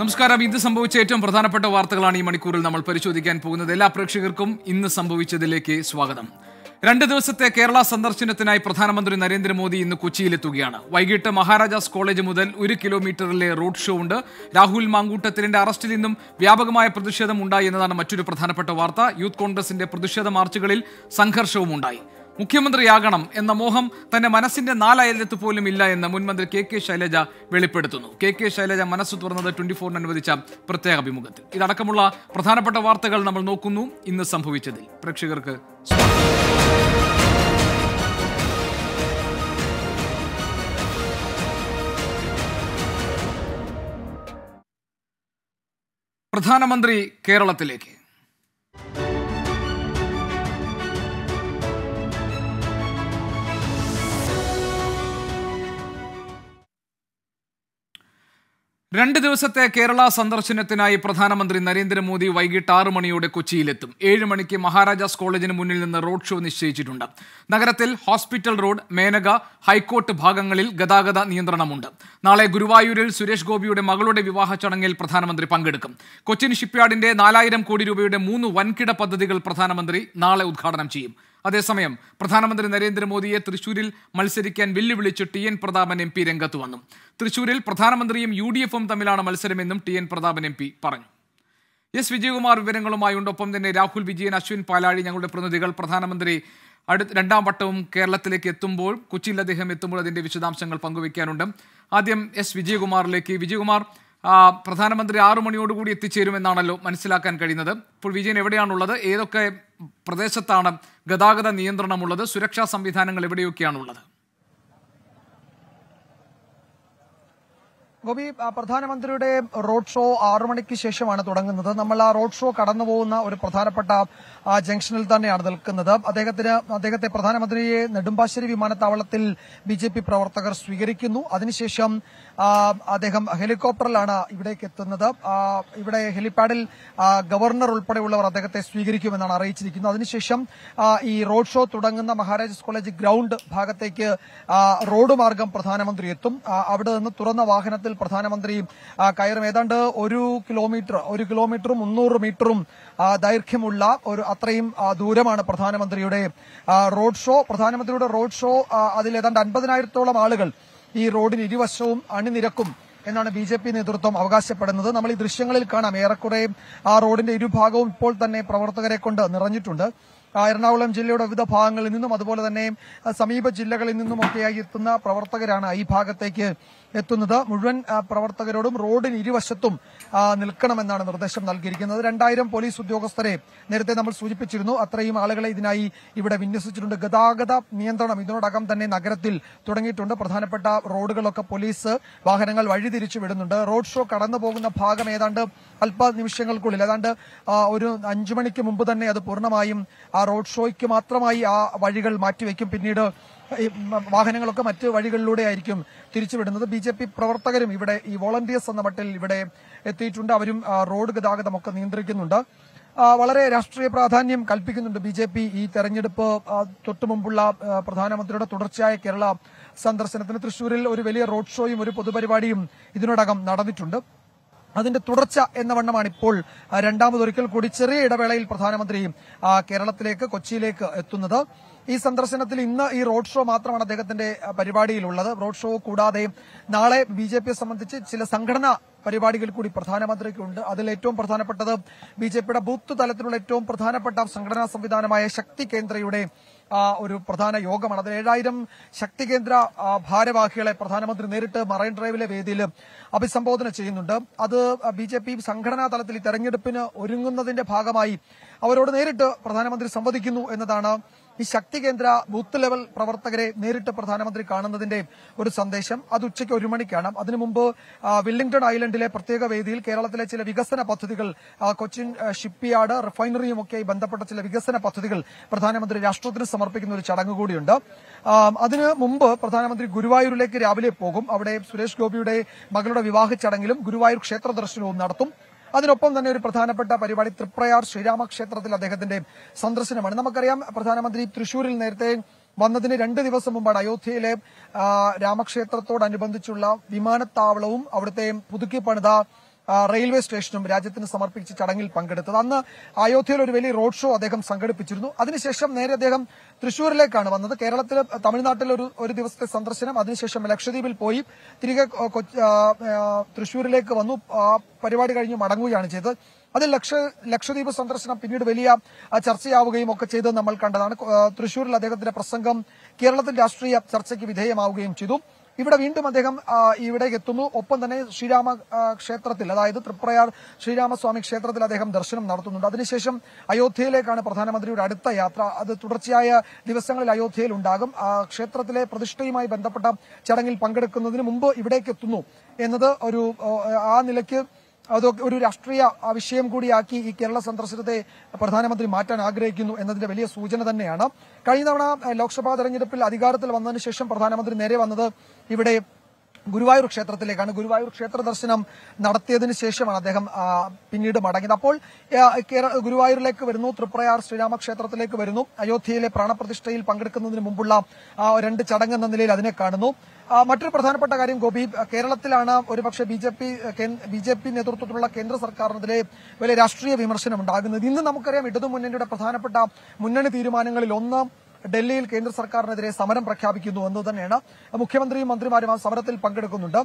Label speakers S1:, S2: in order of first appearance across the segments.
S1: നമസ്കാരം ഇന്ന് സംഭവിച്ച ഏറ്റവും പ്രധാനപ്പെട്ട വാർത്തകളാണ് ഈ മണിക്കൂറിൽ നമ്മൾ പരിശോധിക്കാൻ പോകുന്നത് എല്ലാ പ്രേക്ഷകർക്കും ഇന്ന് സംഭവിച്ചതിലേക്ക് സ്വാഗതം രണ്ട് ദിവസത്തെ കേരള സന്ദർശനത്തിനായി പ്രധാനമന്ത്രി നരേന്ദ്രമോദി ഇന്ന് കൊച്ചിയിലെത്തുകയാണ് വൈകിട്ട് മഹാരാജാസ് കോളേജ് മുതൽ ഒരു കിലോമീറ്ററിലെ റോഡ് ഷോ ഉണ്ട് രാഹുൽ മാങ്കൂട്ടത്തിലിന്റെ അറസ്റ്റിൽ നിന്നും വ്യാപകമായ പ്രതിഷേധം ഉണ്ടായി എന്നതാണ് മറ്റൊരു പ്രധാനപ്പെട്ട വാർത്ത യൂത്ത് കോൺഗ്രസിന്റെ പ്രതിഷേധ മാർച്ചുകളിൽ സംഘർഷവും ഉണ്ടായി മുഖ്യമന്ത്രിയാകണം എന്ന മോഹം തന്റെ മനസ്സിന്റെ നാലയലത്ത് പോലും ഇല്ല എന്ന് മുൻമന്ത്രി കെ കെ ശൈലജ വെളിപ്പെടുത്തുന്നു കെ കെ ശൈലജ മനസ്സ് തുറന്നത് ട്വന്റി ഫോറിന് അനുവദിച്ച പ്രത്യേക അഭിമുഖത്തിൽ ഇതടക്കമുള്ള പ്രധാനപ്പെട്ട വാർത്തകൾ നമ്മൾ നോക്കുന്നു ഇന്ന് സംഭവിച്ചതിൽ പ്രേക്ഷകർക്ക് പ്രധാനമന്ത്രി കേരളത്തിലേക്ക് രണ്ട് ദിവസത്തെ കേരള സന്ദർശനത്തിനായി പ്രധാനമന്ത്രി നരേന്ദ്രമോദി വൈകിട്ട് ആറു മണിയോടെ കൊച്ചിയിലെത്തും ഏഴ് മണിക്ക് മഹാരാജാസ് കോളേജിന് മുന്നിൽ നിന്ന് റോഡ് ഷോ നിശ്ചയിച്ചിട്ടുണ്ട് നഗരത്തിൽ ഹോസ്പിറ്റൽ റോഡ് മേനക ഹൈക്കോർട്ട് ഭാഗങ്ങളിൽ ഗതാഗത നിയന്ത്രണമുണ്ട് നാളെ ഗുരുവായൂരിൽ സുരേഷ് ഗോപിയുടെ മകളുടെ വിവാഹ ചടങ്ങിൽ പ്രധാനമന്ത്രി പങ്കെടുക്കും കൊച്ചിൻ ഷിപ്പ്യാർഡിന്റെ നാലായിരം കോടി രൂപയുടെ മൂന്ന് വൻകിട പദ്ധതികൾ പ്രധാനമന്ത്രി നാളെ ഉദ്ഘാടനം ചെയ്യും അതേസമയം പ്രധാനമന്ത്രി നരേന്ദ്രമോദിയെ തൃശൂരിൽ മത്സരിക്കാൻ വെല്ലുവിളിച്ച് T N Prathapan M P രംഗത്ത് വന്നു തൃശൂരിൽ പ്രധാനമന്ത്രിയും യു ഡി എഫും തമ്മിലാണ് മത്സരമെന്നും T N Prathapan M P പറഞ്ഞു എസ് വിജയകുമാർ വിവരങ്ങളുമായി ഉണ്ടൊപ്പം തന്നെ രാഹുൽ വിജയൻ അശ്വിൻ പാലാഴി ഞങ്ങളുടെ പ്രതിനിധികൾ പ്രധാനമന്ത്രി അടുത്ത രണ്ടാം വട്ടവും കേരളത്തിലേക്ക് എത്തുമ്പോൾ കൊച്ചിയിൽ അദ്ദേഹം എത്തുമ്പോൾ അതിൻ്റെ വിശദാംശങ്ങൾ പങ്കുവയ്ക്കാനുണ്ട് ആദ്യം എസ് വിജയകുമാറിലേക്ക് വിജയകുമാർ പ്രധാനമന്ത്രി ആറു മണിയോടുകൂടി എത്തിച്ചേരുമെന്നാണല്ലോ മനസ്സിലാക്കാൻ കഴിയുന്നത് ഇപ്പോൾ വിജയൻ എവിടെയാണുള്ളത് ഏതൊക്കെ പ്രദേശത്താണ് ഗതാഗത നിയന്ത്രണമുള്ളത് സുരക്ഷാ സംവിധാനങ്ങൾ എവിടെയൊക്കെയാണുള്ളത്
S2: ഗോപി പ്രധാനമന്ത്രിയുടെ റോഡ് ഷോ ആറു മണിക്ക് ശേഷമാണ് തുടങ്ങുന്നത് നമ്മൾ ആ റോഡ് ഷോ കടന്നു പോകുന്ന ഒരു പ്രധാനപ്പെട്ട ജംഗ്ഷനിൽ തന്നെയാണ് നിൽക്കുന്നത് അദ്ദേഹത്തിന് അദ്ദേഹത്തെ പ്രധാനമന്ത്രിയെ നെടുമ്പാശ്ശേരി വിമാനത്താവളത്തിൽ ബി ജെ പി പ്രവർത്തകർ സ്വീകരിക്കുന്നു അതിനുശേഷം അദ്ദേഹം ഹെലികോപ്റ്ററിലാണ് ഇവിടേക്ക് എത്തുന്നത് ഇവിടെ ഹെലിപാഡിൽ ഗവർണർ ഉൾപ്പെടെയുള്ളവർ അദ്ദേഹത്തെ സ്വീകരിക്കുമെന്നാണ് അറിയിച്ചിരിക്കുന്നത് അതിനുശേഷം ഈ റോഡ് ഷോ തുടങ്ങുന്ന മഹാരാജാസ് കോളേജ് ഗ്രൌണ്ട് ഭാഗത്തേക്ക് റോഡ് മാർഗം പ്രധാനമന്ത്രി എത്തും അവിടെ നിന്ന് തുറന്ന വാഹനത്തിൽ യോഗത്തിൽ പ്രധാനമന്ത്രി കയറും ഏതാണ്ട് ഒരു കിലോമീറ്റർ ഒരു കിലോമീറ്ററും മുന്നൂറ് മീറ്ററും ദൈർഘ്യമുള്ള ഒരു അത്രയും ദൂരമാണ് പ്രധാനമന്ത്രിയുടെ റോഡ് ഷോ പ്രധാനമന്ത്രിയുടെ റോഡ് ഷോ അതിൽ ഏതാണ്ട് അൻപതിനായിരത്തോളം ആളുകൾ ഈ റോഡിന് ഇരുവശവും അണിനിരക്കും എന്നാണ് ബി ജെ പി നേതൃത്വം അവകാശപ്പെടുന്നത് നമ്മൾ ഈ ദൃശ്യങ്ങളിൽ കാണാം ഏറെക്കുറെ ആ റോഡിന്റെ ഇരുഭാഗവും ഇപ്പോൾ തന്നെ പ്രവർത്തകരെ കൊണ്ട് നിറഞ്ഞിട്ടുണ്ട് എറണാകുളം ജില്ലയുടെ വിവിധ ഭാഗങ്ങളിൽ നിന്നും അതുപോലെ തന്നെ സമീപ ജില്ലകളിൽ നിന്നുമൊക്കെയായി എത്തുന്ന പ്രവർത്തകരാണ് ഈ ഭാഗത്തേക്ക് എത്തുന്നത് മുഴുവൻ പ്രവർത്തകരോടും റോഡിന് ഇരുവശത്തും നിൽക്കണമെന്നാണ് നിർദ്ദേശം നൽകിയിരിക്കുന്നത് രണ്ടായിരം പോലീസ് ഉദ്യോഗസ്ഥരെ നേരത്തെ നമ്മൾ സൂചിപ്പിച്ചിരുന്നു അത്രയും ആളുകളെ ഇതിനായി ഇവിടെ വിന്യസിച്ചിട്ടുണ്ട് ഗതാഗത നിയന്ത്രണം ഇതിനോടകം തന്നെ നഗരത്തിൽ തുടങ്ങിയിട്ടുണ്ട് പ്രധാനപ്പെട്ട റോഡുകളൊക്കെ പോലീസ് വാഹനങ്ങൾ വഴിതിരിച്ചു വിടുന്നുണ്ട് റോഡ് ഷോ കടന്നുപോകുന്ന ഭാഗം ഏതാണ്ട് അല്പ നിമിഷങ്ങൾക്കുള്ളിൽ ഏതാണ്ട് ഒരു അഞ്ചു മണിക്ക് മുമ്പ് തന്നെ അത് പൂർണ്ണമായും ആ റോഡ് ഷോയ്ക്ക് മാത്രമായി ആ വഴികൾ മാറ്റിവെക്കും പിന്നീട് വാഹനങ്ങളൊക്കെ മറ്റ് വഴികളിലൂടെ ആയിരിക്കും തിരിച്ചുവിടുന്നത് ബി ജെ പി പ്രവർത്തകരും ഇവിടെ ഈ വോളണ്ടിയേഴ്സ് എന്ന മട്ടിൽ ഇവിടെ എത്തിയിട്ടുണ്ട് അവരും റോഡ് ഗതാഗതമൊക്കെ നിയന്ത്രിക്കുന്നുണ്ട് വളരെ രാഷ്ട്രീയ പ്രാധാന്യം കൽപ്പിക്കുന്നുണ്ട് ബി ജെ പി ഈ തെരഞ്ഞെടുപ്പ് തൊട്ടുമുമ്പുള്ള പ്രധാനമന്ത്രിയുടെ തുടർച്ചയായ കേരള സന്ദർശനത്തിന് തൃശൂരിൽ ഒരു വലിയ റോഡ് ഷോയും ഒരു പൊതുപരിപാടിയും ഇതിനോടകം നടന്നിട്ടുണ്ട് അതിന്റെ തുടർച്ച എന്ന വണ്ണമാണ് ഇപ്പോൾ രണ്ടാമതൊരിക്കൽ കൂടി ചെറിയ ഇടവേളയിൽ പ്രധാനമന്ത്രി കേരളത്തിലേക്ക് കൊച്ചിയിലേക്ക് എത്തുന്നത് ഈ സന്ദർശനത്തിൽ ഇന്ന് ഈ റോഡ് ഷോ മാത്രമാണ് അദ്ദേഹത്തിന്റെ പരിപാടിയിലുള്ളത് റോഡ് ഷോ കൂടാതെ നാളെ ബി ജെ പിയെ സംബന്ധിച്ച് ചില സംഘടനാ പരിപാടികൾ കൂടി പ്രധാനമന്ത്രിക്കുണ്ട് അതിൽ ഏറ്റവും പ്രധാനപ്പെട്ടത് ബി ജെ പിയുടെ ബൂത്ത് തലത്തിലുള്ള ഏറ്റവും പ്രധാനപ്പെട്ട സംഘടനാ സംവിധാനമായ ശക്തി കേന്ദ്രയുടെ ഒരു പ്രധാന യോഗമാണ് അതിൽ ഏഴായിരം ശക്തി കേന്ദ്ര ഭാരവാഹികളെ പ്രധാനമന്ത്രി നേരിട്ട് മറൈൻ ഡ്രൈവിലെ വേദിയിൽ അഭിസംബോധന ചെയ്യുന്നുണ്ട് അത് ബി ജെ പി സംഘടനാ തലത്തിൽ തെരഞ്ഞെടുപ്പിന് ഒരുങ്ങുന്നതിന്റെ ഭാഗമായി അവരോട് നേരിട്ട് പ്രധാനമന്ത്രി സംവദിക്കുന്നു എന്നതാണ് ഈ ശക്തി കേന്ദ്ര ബൂത്ത് ലെവൽ പ്രവർത്തകരെ നേരിട്ട് പ്രധാനമന്ത്രി കാണുന്നതിന്റെയും ഒരു സന്ദേശം അത് ഉച്ചയ്ക്ക് ഒരു മണിക്കാണ് അതിനു മുമ്പ് വില്ലിംഗ്ടൺ ഐലൻഡിലെ പ്രത്യേക വേദിയിൽ കേരളത്തിലെ ചില വികസന പദ്ധതികൾ കൊച്ചിൻ ഷിപ്പ്യാർഡ് റിഫൈനറിയുമൊക്കെയായി ബന്ധപ്പെട്ട ചില വികസന പദ്ധതികൾ പ്രധാനമന്ത്രി രാഷ്ട്രത്തിന് സമർപ്പിക്കുന്ന ഒരു ചടങ്ങ് കൂടിയുണ്ട് അതിന് മുമ്പ് പ്രധാനമന്ത്രി ഗുരുവായൂരിലേക്ക് രാവിലെ പോകും അവിടെ സുരേഷ് ഗോപിയുടെ മകളുടെ വിവാഹ ചടങ്ങിലും ഗുരുവായൂർ ക്ഷേത്ര ദർശനവും നടത്തും അതിനൊപ്പം തന്നെ ഒരു പ്രധാനപ്പെട്ട പരിപാടി തൃപ്രയാർ ശ്രീരാമക്ഷേത്രത്തിൽ അദ്ദേഹത്തിന്റെ സന്ദർശനമാണ് നമുക്കറിയാം പ്രധാനമന്ത്രി തൃശൂരിൽ നേരത്തെ വന്നതിന് രണ്ട് ദിവസം മുമ്പാണ് അയോധ്യയിലെ രാമക്ഷേത്രത്തോടനുബന്ധിച്ചുള്ള വിമാനത്താവളവും അവിടുത്തെ പുതുക്കി പണിത റെയിൽവേ സ്റ്റേഷനും രാജ്യത്തിന് സമർപ്പിച്ച ചടങ്ങിൽ പങ്കെടുത്തത് അന്ന് അയോധ്യയിൽ ഒരു വലിയ റോഡ് ഷോ അദ്ദേഹം സംഘടിപ്പിച്ചിരുന്നു അതിനുശേഷം നേരെ അദ്ദേഹം തൃശൂരിലേക്കാണ് വന്നത് കേരളത്തിലെ തമിഴ്നാട്ടിലെ ഒരു ഒരു ദിവസത്തെ സന്ദർശനം അതിനുശേഷം ലക്ഷദ്വീപിൽ പോയി തിരികെ തൃശൂരിലേക്ക് വന്നു പരിപാടി കഴിഞ്ഞ് മടങ്ങുകയാണ് ചെയ്തത് അതിൽ ലക്ഷ ലക്ഷദ്വീപ് സന്ദർശനം പിന്നീട് വലിയ ചർച്ചയാവുകയും ഒക്കെ ചെയ്തത് നമ്മൾ കണ്ടതാണ് തൃശൂരിൽ അദ്ദേഹത്തിന്റെ പ്രസംഗം കേരളത്തിന്റെ രാഷ്ട്രീയ ചർച്ചയ്ക്ക് വിധേയമാവുകയും ചെയ്തു ഇവിടെ വീണ്ടും അദ്ദേഹം ഇവിടേക്ക് എത്തുന്നു ഒപ്പം തന്നെ ശ്രീരാമ ക്ഷേത്രത്തിൽ അതായത് തൃപ്രയാർ ശ്രീരാമസ്വാമി ക്ഷേത്രത്തിൽ അദ്ദേഹം ദർശനം നടത്തുന്നുണ്ട് അതിനുശേഷം അയോധ്യയിലേക്കാണ് പ്രധാനമന്ത്രിയുടെ അടുത്ത യാത്ര അത് തുടർച്ചയായ ദിവസങ്ങളിൽ അയോധ്യയിൽ ഉണ്ടാകും ക്ഷേത്രത്തിലെ പ്രതിഷ്ഠയുമായി ബന്ധപ്പെട്ട ചടങ്ങിൽ പങ്കെടുക്കുന്നതിന് മുമ്പ് ഇവിടേക്ക് എത്തുന്നു എന്നത് ഒരു ആ നിലയ്ക്ക് അതൊക്കെ ഒരു രാഷ്ട്രീയ വിഷയം കൂടിയാക്കി ഈ കേരള സന്ദർശനത്തെ പ്രധാനമന്ത്രി മാറ്റാൻ ആഗ്രഹിക്കുന്നു എന്നതിന്റെ വലിയ സൂചന തന്നെയാണ് കഴിഞ്ഞ തവണ ലോക്സഭാ തെരഞ്ഞെടുപ്പിൽ അധികാരത്തിൽ വന്നതിന് ശേഷം പ്രധാനമന്ത്രി നേരെ വന്നത് ഇവിടെ ഗുരുവായൂർ ക്ഷേത്രത്തിലേക്കാണ് ഗുരുവായൂർ ക്ഷേത്ര ദർശനം നടത്തിയതിനു ശേഷമാണ് അദ്ദേഹം പിന്നീട് മടങ്ങിയത് അപ്പോൾ ഗുരുവായൂരിലേക്ക് വരുന്നു തൃപ്രയാർ ശ്രീരാമക്ഷേത്രത്തിലേക്ക് വരുന്നു അയോധ്യയിലെ പ്രാണപ്രതിഷ്ഠയിൽ പങ്കെടുക്കുന്നതിന് മുമ്പുള്ള രണ്ട് ചടങ്ങ് എന്ന നിലയിൽ അതിനെ കാണുന്നു മറ്റൊരു പ്രധാനപ്പെട്ട കാര്യം ഗോപി കേരളത്തിലാണ് ഒരുപക്ഷെ B J P B J P നേതൃത്വത്തിലുള്ള കേന്ദ്ര സർക്കാരിനെതിരെ വലിയ രാഷ്ട്രീയ വിമർശനം ഉണ്ടാകുന്നത് ഇന്ന് നമുക്കറിയാം ഇടതുമുന്നണിയുടെ പ്രധാനപ്പെട്ട മുന്നണി തീരുമാനങ്ങളിൽ ഒന്ന് ഡൽഹിയിൽ കേന്ദ്ര സർക്കാരിനെതിരെ സമരം പ്രഖ്യാപിക്കുന്നു എന്ന് തന്നെയാണ് മുഖ്യമന്ത്രിയും മന്ത്രിമാരും ആ സമരത്തിൽ പങ്കെടുക്കുന്നുണ്ട്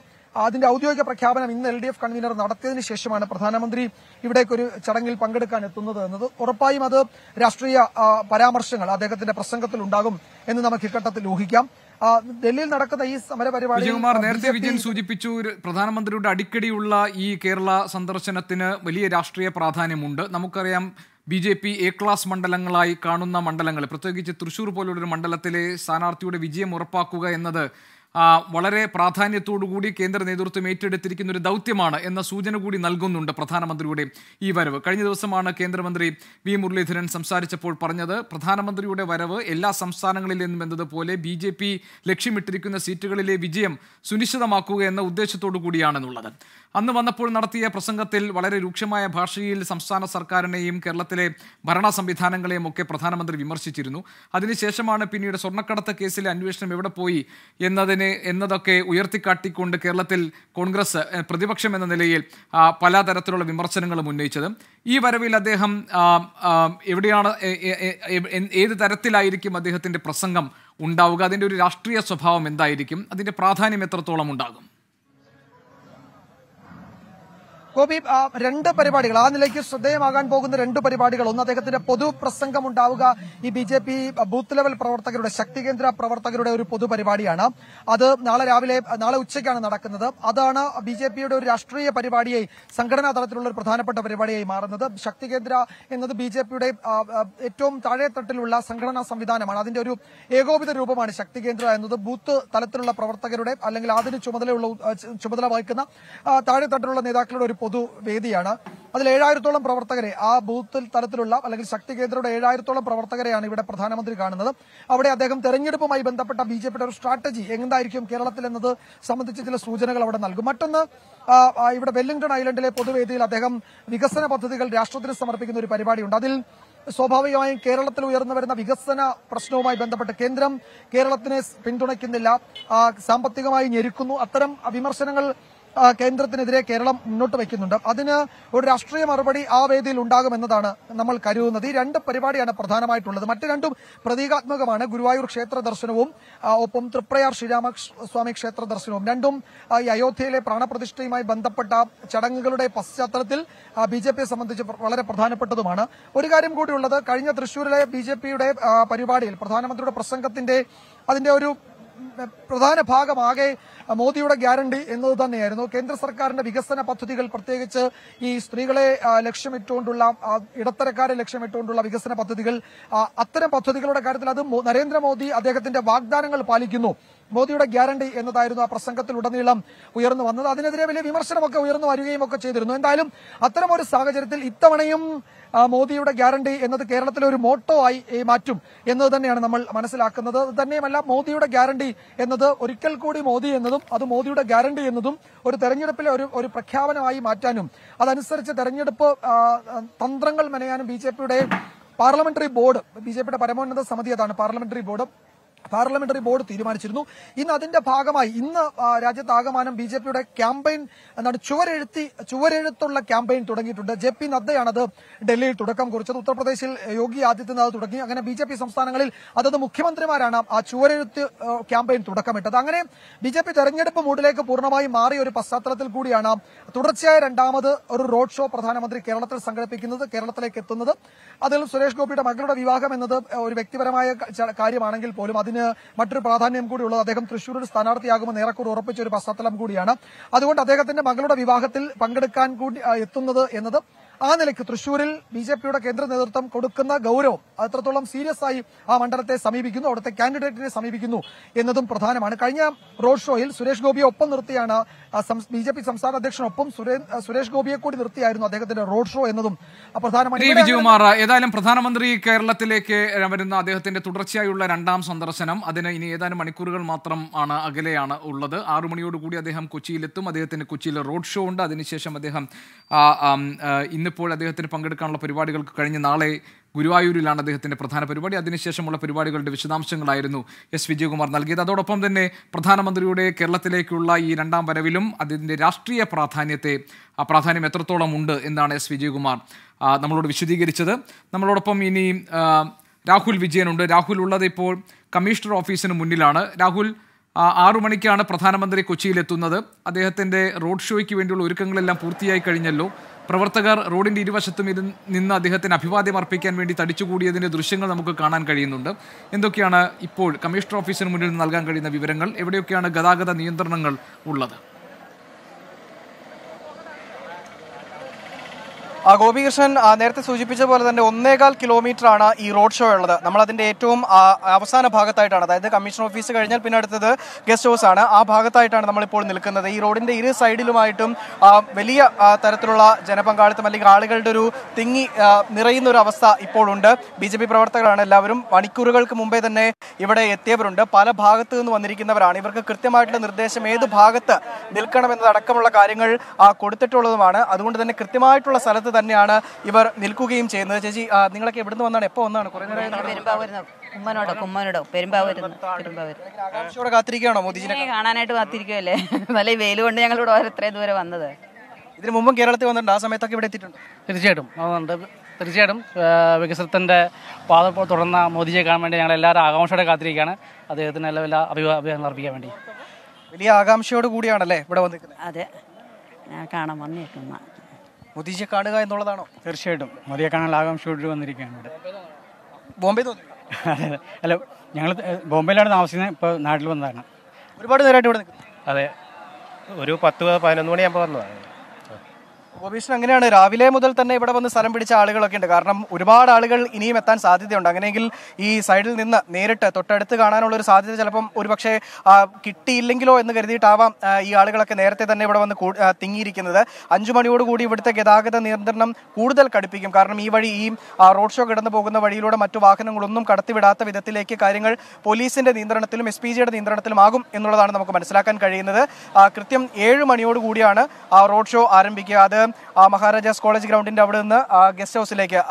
S2: അതിന്റെ ഔദ്യോഗിക പ്രഖ്യാപനം ഇന്ന് എൽ ഡി എഫ് കൺവീനർ നടത്തിയതിനു ശേഷമാണ് പ്രധാനമന്ത്രി ഇവിടേക്കൊരു ചടങ്ങിൽ പങ്കെടുക്കാൻ എത്തുന്നത് എന്നത് ഉറപ്പായും അത് രാഷ്ട്രീയ പരാമർശങ്ങൾ അദ്ദേഹത്തിന്റെ പ്രസംഗത്തിൽ ഉണ്ടാകും എന്ന് നമുക്ക് ഇക്കട്ടത്തിൽ ഊഹിക്കാം ഡൽഹിയിൽ നടക്കുന്ന ഈ സമരപരിപാടി വിജയകുമാർ നേരത്തെ വിജയൻ
S1: സൂചിപ്പിച്ചു പ്രധാനമന്ത്രിയുടെ അടിക്കടിയുള്ള ഈ കേരള സന്ദർശനത്തിന് വലിയ രാഷ്ട്രീയ പ്രാധാന്യമുണ്ട് നമുക്കറിയാം B J P A class മണ്ഡലങ്ങളായി കാണുന്ന മണ്ഡലങ്ങൾ പ്രത്യേകിച്ച് തൃശ്ശൂർ പോലുള്ളൊരു മണ്ഡലത്തിലെ സ്ഥാനാർത്ഥിയുടെ വിജയം ഉറപ്പാക്കുക എന്നത് വളരെ പ്രാധാന്യത്തോടുകൂടി കേന്ദ്ര നേതൃത്വം ഏറ്റെടുത്തിരിക്കുന്ന ഒരു ദൗത്യമാണ് എന്ന സൂചന കൂടി നൽകുന്നുണ്ട് പ്രധാനമന്ത്രിയുടെ ഈ വരവ് കഴിഞ്ഞ ദിവസമാണ് കേന്ദ്രമന്ത്രി വി മുരളീധരൻ സംസാരിച്ചപ്പോൾ പറഞ്ഞത് പ്രധാനമന്ത്രിയുടെ വരവ് എല്ലാ സംസ്ഥാനങ്ങളിൽ നിന്നും എന്നതുപോലെ ബി ജെ പി ലക്ഷ്യമിട്ടിരിക്കുന്ന സീറ്റുകളിലെ വിജയം സുനിശ്ചിതമാക്കുക എന്ന ഉദ്ദേശത്തോടു കൂടിയാണെന്നുള്ളത് അന്ന് വന്നപ്പോൾ നടത്തിയ പ്രസംഗത്തിൽ വളരെ രൂക്ഷമായ ഭാഷയിൽ സംസ്ഥാന സർക്കാരിനെയും കേരളത്തിലെ ഭരണ സംവിധാനങ്ങളെയും ഒക്കെ പ്രധാനമന്ത്രി വിമർശിച്ചിരുന്നു അതിനുശേഷമാണ് പിന്നീട് സ്വർണ്ണക്കടത്ത് കേസിലെ അന്വേഷണം എവിടെ പോയി എന്നതിന് എന്നതൊക്കെ ഉയർത്തിക്കാട്ടിക്കൊണ്ട് കേരളത്തിൽ കോൺഗ്രസ് പ്രതിപക്ഷം എന്ന നിലയിൽ പലതരത്തിലുള്ള വിമർശനങ്ങളും ഉന്നയിച്ചത് ഈ വരവിൽ അദ്ദേഹം എവിടെയാണ് ഏത് തരത്തിലായിരിക്കും അദ്ദേഹത്തിൻ്റെ പ്രസംഗം ഉണ്ടാവുക അതിൻ്റെ ഒരു രാഷ്ട്രീയ സ്വഭാവം എന്തായിരിക്കും അതിൻ്റെ പ്രാധാന്യം എത്രത്തോളം ഉണ്ടാകും
S2: ഗോപി രണ്ട് പരിപാടികൾ ആ നിലയ്ക്ക് ശ്രദ്ധേയമാകാൻ പോകുന്ന രണ്ട് പരിപാടികൾ ഒന്ന് അദ്ദേഹത്തിന്റെ പൊതുപ്രസംഗം ഉണ്ടാവുക ഈ B J P booth level പ്രവർത്തകരുടെ ശക്തി കേന്ദ്ര പ്രവർത്തകരുടെ ഒരു പൊതുപരിപാടിയാണ് അത് നാളെ രാവിലെ നാളെ ഉച്ചയ്ക്കാണ് നടക്കുന്നത് അതാണ് ബി ജെ പിയുടെ ഒരു രാഷ്ട്രീയ പരിപാടിയായി സംഘടനാ തലത്തിലുള്ള ഒരു പ്രധാനപ്പെട്ട പരിപാടിയായി മാറുന്നത് ശക്തി കേന്ദ്ര എന്നത് ബി ജെ പിയുടെ ഏറ്റവും താഴെത്തട്ടിലുള്ള സംഘടനാ സംവിധാനമാണ് അതിന്റെ ഒരു ഏകോപിത രൂപമാണ് ശക്തി കേന്ദ്ര എന്നത് ബൂത്ത് തലത്തിലുള്ള പ്രവർത്തകരുടെ അല്ലെങ്കിൽ അതിന് ചുമതലയുള്ള ചുമതല വഹിക്കുന്ന താഴെത്തട്ടിലുള്ള നേതാക്കളുടെ ഒരു പൊതുവേദിയാണ് അതിൽ ഏഴായിരത്തോളം പ്രവർത്തകരെ ആ ബൂത്ത് തലത്തിലുള്ള അല്ലെങ്കിൽ ശക്തി കേന്ദ്രയുടെ ഏഴായിരത്തോളം പ്രവർത്തകരെയാണ് ഇവിടെ പ്രധാനമന്ത്രി കാണുന്നത് അവിടെ അദ്ദേഹം തെരഞ്ഞെടുപ്പുമായി ബന്ധപ്പെട്ട ബി ഒരു സ്ട്രാറ്റജി എന്തായിരിക്കും കേരളത്തിൽ എന്നത് സംബന്ധിച്ച് ചില സൂചനകൾ അവിടെ നൽകും മറ്റൊന്ന് ഇവിടെ വെല്ലിംഗ്ടൺ ഐലൻഡിലെ പൊതുവേദിയിൽ അദ്ദേഹം വികസന പദ്ധതികൾ രാഷ്ട്രത്തിന് സമർപ്പിക്കുന്ന ഒരു പരിപാടിയുണ്ട് അതിൽ സ്വാഭാവികമായും കേരളത്തിൽ ഉയർന്നു വരുന്ന വികസന പ്രശ്നവുമായി ബന്ധപ്പെട്ട് കേന്ദ്രം കേരളത്തിനെ പിന്തുണയ്ക്കുന്നില്ല സാമ്പത്തികമായി ഞെരുക്കുന്നു അത്തരം വിമർശനങ്ങൾ കേന്ദ്രത്തിനെതിരെ കേരളം മുന്നോട്ട് വയ്ക്കുന്നുണ്ട് അതിന് ഒരു രാഷ്ട്രീയ മറുപടി ആ വേദിയിൽ ഉണ്ടാകുമെന്നതാണ് നമ്മൾ കരുതുന്നത് ഈ രണ്ട് പരിപാടിയാണ് പ്രധാനമായിട്ടുള്ളത് മറ്റു രണ്ടും പ്രതീകാത്മകമാണ് ഗുരുവായൂർ ക്ഷേത്ര ദർശനവും ഒപ്പം തൃപ്രയാർ ശ്രീരാമ സ്വാമി ക്ഷേത്ര ദർശനവും രണ്ടും ഈ അയോധ്യയിലെ പ്രാണപ്രതിഷ്ഠയുമായി ബന്ധപ്പെട്ട ചടങ്ങുകളുടെ പശ്ചാത്തലത്തിൽ ബി ജെ പിയെ സംബന്ധിച്ച് വളരെ പ്രധാനപ്പെട്ടതുമാണ് ഒരു കാര്യം കൂടിയുള്ളത് കഴിഞ്ഞ തൃശൂരിലെ ബി പരിപാടിയിൽ പ്രധാനമന്ത്രിയുടെ പ്രസംഗത്തിന്റെ അതിന്റെ ഒരു പ്രധാന ഭാഗമാകെ മോദിയുടെ ഗ്യാരണ്ടി എന്നത് തന്നെയായിരുന്നു കേന്ദ്ര സർക്കാരിന്റെ വികസന പദ്ധതികൾ പ്രത്യേകിച്ച് ഈ സ്ത്രീകളെ ലക്ഷ്യമിട്ടുകൊണ്ടുള്ള ഇടത്തരക്കാരെ ലക്ഷ്യമിട്ടുകൊണ്ടുള്ള വികസന പദ്ധതികൾ അത്തരം പദ്ധതികളുടെ കാര്യത്തിൽ അത് നരേന്ദ്രമോദി അദ്ദേഹത്തിന്റെ വാഗ്ദാനങ്ങൾ പാലിക്കുന്നു മോദിയുടെ ഗ്യാരണ്ടി എന്നതായിരുന്നു ആ ഉടനീളം ഉയർന്നു വന്നത് അതിനെതിരെ വലിയ വിമർശനമൊക്കെ ഉയർന്നു വരികയും ഒക്കെ ചെയ്തിരുന്നു എന്തായാലും അത്തരം ഒരു സാഹചര്യത്തിൽ ഇത്തവണയും മോദിയുടെ ഗ്യാരണ്ടി എന്നത് കേരളത്തിലെ ഒരു മോട്ടോ ആയി മാറ്റും എന്നത് തന്നെയാണ് നമ്മൾ മനസ്സിലാക്കുന്നത് തന്നെയുമല്ല മോദിയുടെ ഗ്യാരണ്ടി എന്നത് ഒരിക്കൽ കൂടി മോദി എന്നതും അത് മോദിയുടെ ഗ്യാരണ്ടി എന്നതും ഒരു തെരഞ്ഞെടുപ്പിലെ ഒരു ഒരു പ്രഖ്യാപനമായി മാറ്റാനും അതനുസരിച്ച് തെരഞ്ഞെടുപ്പ് തന്ത്രങ്ങൾ മെനയാനും B parliamentary board B J പിയുടെ പരമോന്നത സമിതി അതാണ് പാർലമെന്ററി ബോർഡ് പാർലമെന്ററി ബോർഡ് തീരുമാനിച്ചിരുന്നു ഇന്ന് അതിന്റെ ഭാഗമായി ഇന്ന് രാജ്യത്താകമാനം ബി ജെ പിയുടെ ക്യാമ്പയിൻ എന്താണ് ചുവരെഴുത്തി ചുവരെഴുത്തുള്ള ക്യാമ്പയിൻ തുടങ്ങിയിട്ടുണ്ട് ജെ പി നദ്ദയാണത് ഡൽഹിയിൽ തുടക്കം കുറിച്ചത് ഉത്തർപ്രദേശിൽ യോഗി ആദിത്യനാഥ് തുടങ്ങി അങ്ങനെ ബി ജെ പി സംസ്ഥാനങ്ങളിൽ അതത് മുഖ്യമന്ത്രിമാരാണ് ആ ചുവരെഴുത്ത് ക്യാമ്പയിൻ തുടക്കമിട്ടത് അങ്ങനെ ബി ജെ പി തെരഞ്ഞെടുപ്പ് മൂഡിലേക്ക് പൂർണ്ണമായി മാറിയ ഒരു പശ്ചാത്തലത്തിൽ കൂടിയാണ് തുടർച്ചയായ രണ്ടാമത് ഒരു റോഡ് ഷോ പ്രധാനമന്ത്രി കേരളത്തിൽ സംഘടിപ്പിക്കുന്നത് കേരളത്തിലേക്ക് എത്തുന്നത് അതിൽ സുരേഷ് ഗോപിയുടെ മകളുടെ വിവാഹം എന്നത് ഒരു വ്യക്തിപരമായ കാര്യമാണെങ്കിൽ പോലും അതിന് മറ്റൊരു പ്രാധാന്യം കൂടി ഉള്ളത് അദ്ദേഹം തൃശൂരിൽ സ്ഥാനാർത്ഥിയാകുമെന്ന് ഏറെക്കുറെ ഉറപ്പിച്ച ഒരു പശ്ചാത്തലം കൂടിയാണ് അതുകൊണ്ട് അദ്ദേഹത്തിന്റെ മകളുടെ വിവാഹത്തിൽ പങ്കെടുക്കാൻ കൂടി എത്തുന്നത് എന്നത് ആ നിലയ്ക്ക് തൃശൂരിൽ ബി ജെ പിയുടെ കേന്ദ്ര നേതൃത്വം കൊടുക്കുന്ന ഗൌരവം അത്രത്തോളം സീരിയസ് ആയി ആ മണ്ഡലത്തെ സമീപിക്കുന്നു അവിടുത്തെ കാൻഡിഡേറ്റിനെ സമീപിക്കുന്നു എന്നതും പ്രധാനമാണ് കഴിഞ്ഞ റോഡ് ഷോയിൽ സുരേഷ് ഗോപിയെ ഒപ്പം നിർത്തിയാണ് ബി ജെ പി സംസ്ഥാന അധ്യക്ഷനൊപ്പം സുരേഷ് ഗോപിയെ കൂടി നിർത്തിയായിരുന്നു അദ്ദേഹത്തിന്റെ റോഡ് ഷോ എന്നതും പ്രധാനമാണ് വിജയകുമാർ
S1: ഏതായാലും പ്രധാനമന്ത്രി കേരളത്തിലേക്ക് വരുന്ന അദ്ദേഹത്തിന്റെ തുടർച്ചയായുള്ള രണ്ടാം സന്ദർശനം അതിന് ഇനി ഏതാനും മണിക്കൂറുകൾ മാത്രം ആണ് അകലെയാണ് ഉള്ളത് ആറു മണിയോടുകൂടി അദ്ദേഹം കൊച്ചിയിലെത്തും അദ്ദേഹത്തിന് കൊച്ചിയിൽ റോഡ് ഷോ ഉണ്ട് അതിനുശേഷം അദ്ദേഹം ഇന്നിപ്പോൾ അദ്ദേഹത്തിന് പങ്കെടുക്കാനുള്ള പരിപാടികൾക്ക് കഴിഞ്ഞ നാളെ ഗുരുവായൂരിലാണ് അദ്ദേഹത്തിൻ്റെ പ്രധാന പരിപാടി അതിനുശേഷമുള്ള പരിപാടികളുടെ വിശദാംശങ്ങളായിരുന്നു എസ് വിജയകുമാർ നൽകിയത് അതോടൊപ്പം തന്നെ പ്രധാനമന്ത്രിയുടെ കേരളത്തിലേക്കുള്ള ഈ രണ്ടാം വരവിലും അതിൻ്റെ രാഷ്ട്രീയ പ്രാധാന്യത്തെ ആ പ്രാധാന്യം എത്രത്തോളം ഉണ്ട് എന്നാണ് എസ് വിജയകുമാർ നമ്മളോട് വിശദീകരിച്ചത് നമ്മളോടൊപ്പം ഇനി രാഹുൽ വിജയനുണ്ട് രാഹുൽ ഉള്ളത് ഇപ്പോൾ കമ്മീഷണർ ഓഫീസിന് മുന്നിലാണ് രാഹുൽ ആറു മണിക്കാണ് പ്രധാനമന്ത്രി കൊച്ചിയിലെത്തുന്നത് അദ്ദേഹത്തിൻ്റെ റോഡ് ഷോയ്ക്ക് വേണ്ടിയുള്ള ഒരുക്കങ്ങളെല്ലാം പൂർത്തിയായി കഴിഞ്ഞല്ലോ പ്രവർത്തകർ റോഡിൻ്റെ ഇരുവശത്തും ഇരു നിന്ന് അദ്ദേഹത്തിന് അഭിവാദ്യം അർപ്പിക്കാൻ വേണ്ടി തടിച്ചുകൂടിയതിൻ്റെ ദൃശ്യങ്ങൾ നമുക്ക് കാണാൻ കഴിയുന്നുണ്ട് എന്തൊക്കെയാണ് ഇപ്പോൾ കമ്മീഷണർ ഓഫീസിന് മുന്നിൽ നൽകാൻ കഴിയുന്ന വിവരങ്ങൾ എവിടെയൊക്കെയാണ് ഗതാഗത നിയന്ത്രണങ്ങൾ ഉള്ളത്
S3: ഗോപികൃഷ്ണൻ നേരത്തെ സൂചിപ്പിച്ച പോലെ തന്നെ ഒന്നേകാൽ ആണ് ഈ റോഡ് ഷോ ഉള്ളത് നമ്മൾ അതിന്റെ ഏറ്റവും അവസാന ഭാഗത്തായിട്ടാണ് അതായത് കമ്മീഷൻ ഓഫീസ് കഴിഞ്ഞാൽ പിന്നെ അടുത്തത് ഗസ്റ്റ് ഹൗസ് ആണ് ആ ഭാഗത്തായിട്ടാണ് നമ്മളിപ്പോൾ നിൽക്കുന്നത് ഈ റോഡിന്റെ ഇരു സൈഡിലുമായിട്ടും വലിയ തരത്തിലുള്ള ജനപങ്കാളിത്തം അല്ലെങ്കിൽ ആളുകളുടെ ഒരു തിങ്ങി നിറയുന്ന ഒരു അവസ്ഥ ഇപ്പോഴുണ്ട് ബി ജെ പി പ്രവർത്തകരാണ് എല്ലാവരും മണിക്കൂറുകൾക്ക് മുമ്പേ തന്നെ ഇവിടെ എത്തിയവരുണ്ട് പല ഭാഗത്ത് നിന്ന് വന്നിരിക്കുന്നവരാണ് ഇവർക്ക് കൃത്യമായിട്ടുള്ള നിർദ്ദേശം ഏത് ഭാഗത്ത് നിൽക്കണം എന്നതടക്കമുള്ള കാര്യങ്ങൾ കൊടുത്തിട്ടുള്ളതുമാണ് അതുകൊണ്ട് തന്നെ കൃത്യമായിട്ടുള്ള സ്ഥലത്ത് തന്നെയാണ് ഇവർ നിൽക്കുകയും ചെയ്യുന്നത് ചേച്ചി നിങ്ങളൊക്കെ എവിടുന്ന് വന്നാണ് എപ്പോ വന്നാണ് കുറേ
S4: നേരം കുമ്മനോടോ കുമ്മനോടോ കാത്തിരിക്കുകയാണോ മോദിജിനെ കാണാനായിട്ട് കാത്തിരിക്കുമല്ലേ വല്ല വെയിൽ കൊണ്ട് ഞങ്ങൾ ഇവിടെ ഇത്രയും ദൂരെ വന്നത്
S3: ഇതിനു മുമ്പും കേരളത്തിൽ വന്നിട്ടുണ്ട് ആ സമയത്തൊക്കെ ഇവിടെ എത്തിയിട്ടുണ്ട് തീർച്ചയായിട്ടും തീർച്ചയായിട്ടും വികസനത്തിന്റെ പാത തുടർന്ന മോദിജിയെ കാണാൻ വേണ്ടി ഞങ്ങൾ എല്ലാവരും ആകാംക്ഷയോടെ കാത്തിരിക്കുകയാണ് അദ്ദേഹത്തിന് നല്ല വല്ല അഭിവാദ്യങ്ങൾ അർപ്പിക്കാൻ വേണ്ടി വലിയ ആകാംക്ഷയോട് കൂടിയാണല്ലേ ഇവിടെ വന്നിരിക്കുന്നത് അതെ ഞാൻ കാണാൻ വന്നിരിക്കുന്ന മോദിജിയെ കാണുക എന്നുള്ളതാണോ തീർച്ചയായിട്ടും മോദിയെ കാണാനുള്ള ആകാംക്ഷയോട് വന്നിരിക്കുകയാണ് ഇവിടെ ബോംബെ അതെ അല്ല ഞങ്ങൾ ബോംബെയിലാണ് താമസിക്കുന്നത് ഇപ്പോൾ നാട്ടിൽ വന്നതാണ് ഒരുപാട് നേരമായിട്ട് ഇവിടെ
S5: അതെ ഒരു പത്ത് പതിനൊന്ന് മണിയാകുമ്പോൾ വന്നതാണ്
S3: ഗോപീഷൻ എങ്ങനെയാണ് രാവിലെ മുതൽ തന്നെ ഇവിടെ വന്ന് സ്ഥലം പിടിച്ച ആളുകളൊക്കെ ഉണ്ട് കാരണം ഒരുപാട് ആളുകൾ ഇനിയും എത്താൻ സാധ്യതയുണ്ട് അങ്ങനെയെങ്കിൽ ഈ സൈഡിൽ നിന്ന് നേരിട്ട് തൊട്ടടുത്ത് കാണാനുള്ള ഒരു സാധ്യത ചിലപ്പം പക്ഷേ കിട്ടിയില്ലെങ്കിലോ എന്ന് കരുതിയിട്ടാവാം ഈ ആളുകളൊക്കെ നേരത്തെ തന്നെ ഇവിടെ വന്ന് തിങ്ങിയിരിക്കുന്നത് അഞ്ചു മണിയോടുകൂടി ഇവിടുത്തെ ഗതാഗത നിയന്ത്രണം കൂടുതൽ കടുപ്പിക്കും കാരണം ഈ വഴി ഈ റോഡ് ഷോ കിടന്നു പോകുന്ന വഴിയിലൂടെ മറ്റു വാഹനങ്ങളൊന്നും കടത്തിവിടാത്ത വിധത്തിലേക്ക് കാര്യങ്ങൾ പോലീസിന്റെ നിയന്ത്രണത്തിലും എസ് പി ജിയുടെ നിയന്ത്രണത്തിലും ആകും എന്നുള്ളതാണ് നമുക്ക് മനസ്സിലാക്കാൻ കഴിയുന്നത് കൃത്യം ഏഴ് മണിയോടുകൂടിയാണ് റോഡ് ഷോ ആരംഭിക്കുക അത് മഹാരാജാസ് കോളേജ് ഗ്രൗണ്ടിൻ്റെ അവിടെ നിന്ന് ഗസ്റ്റ് ഹൗസിലേക്ക്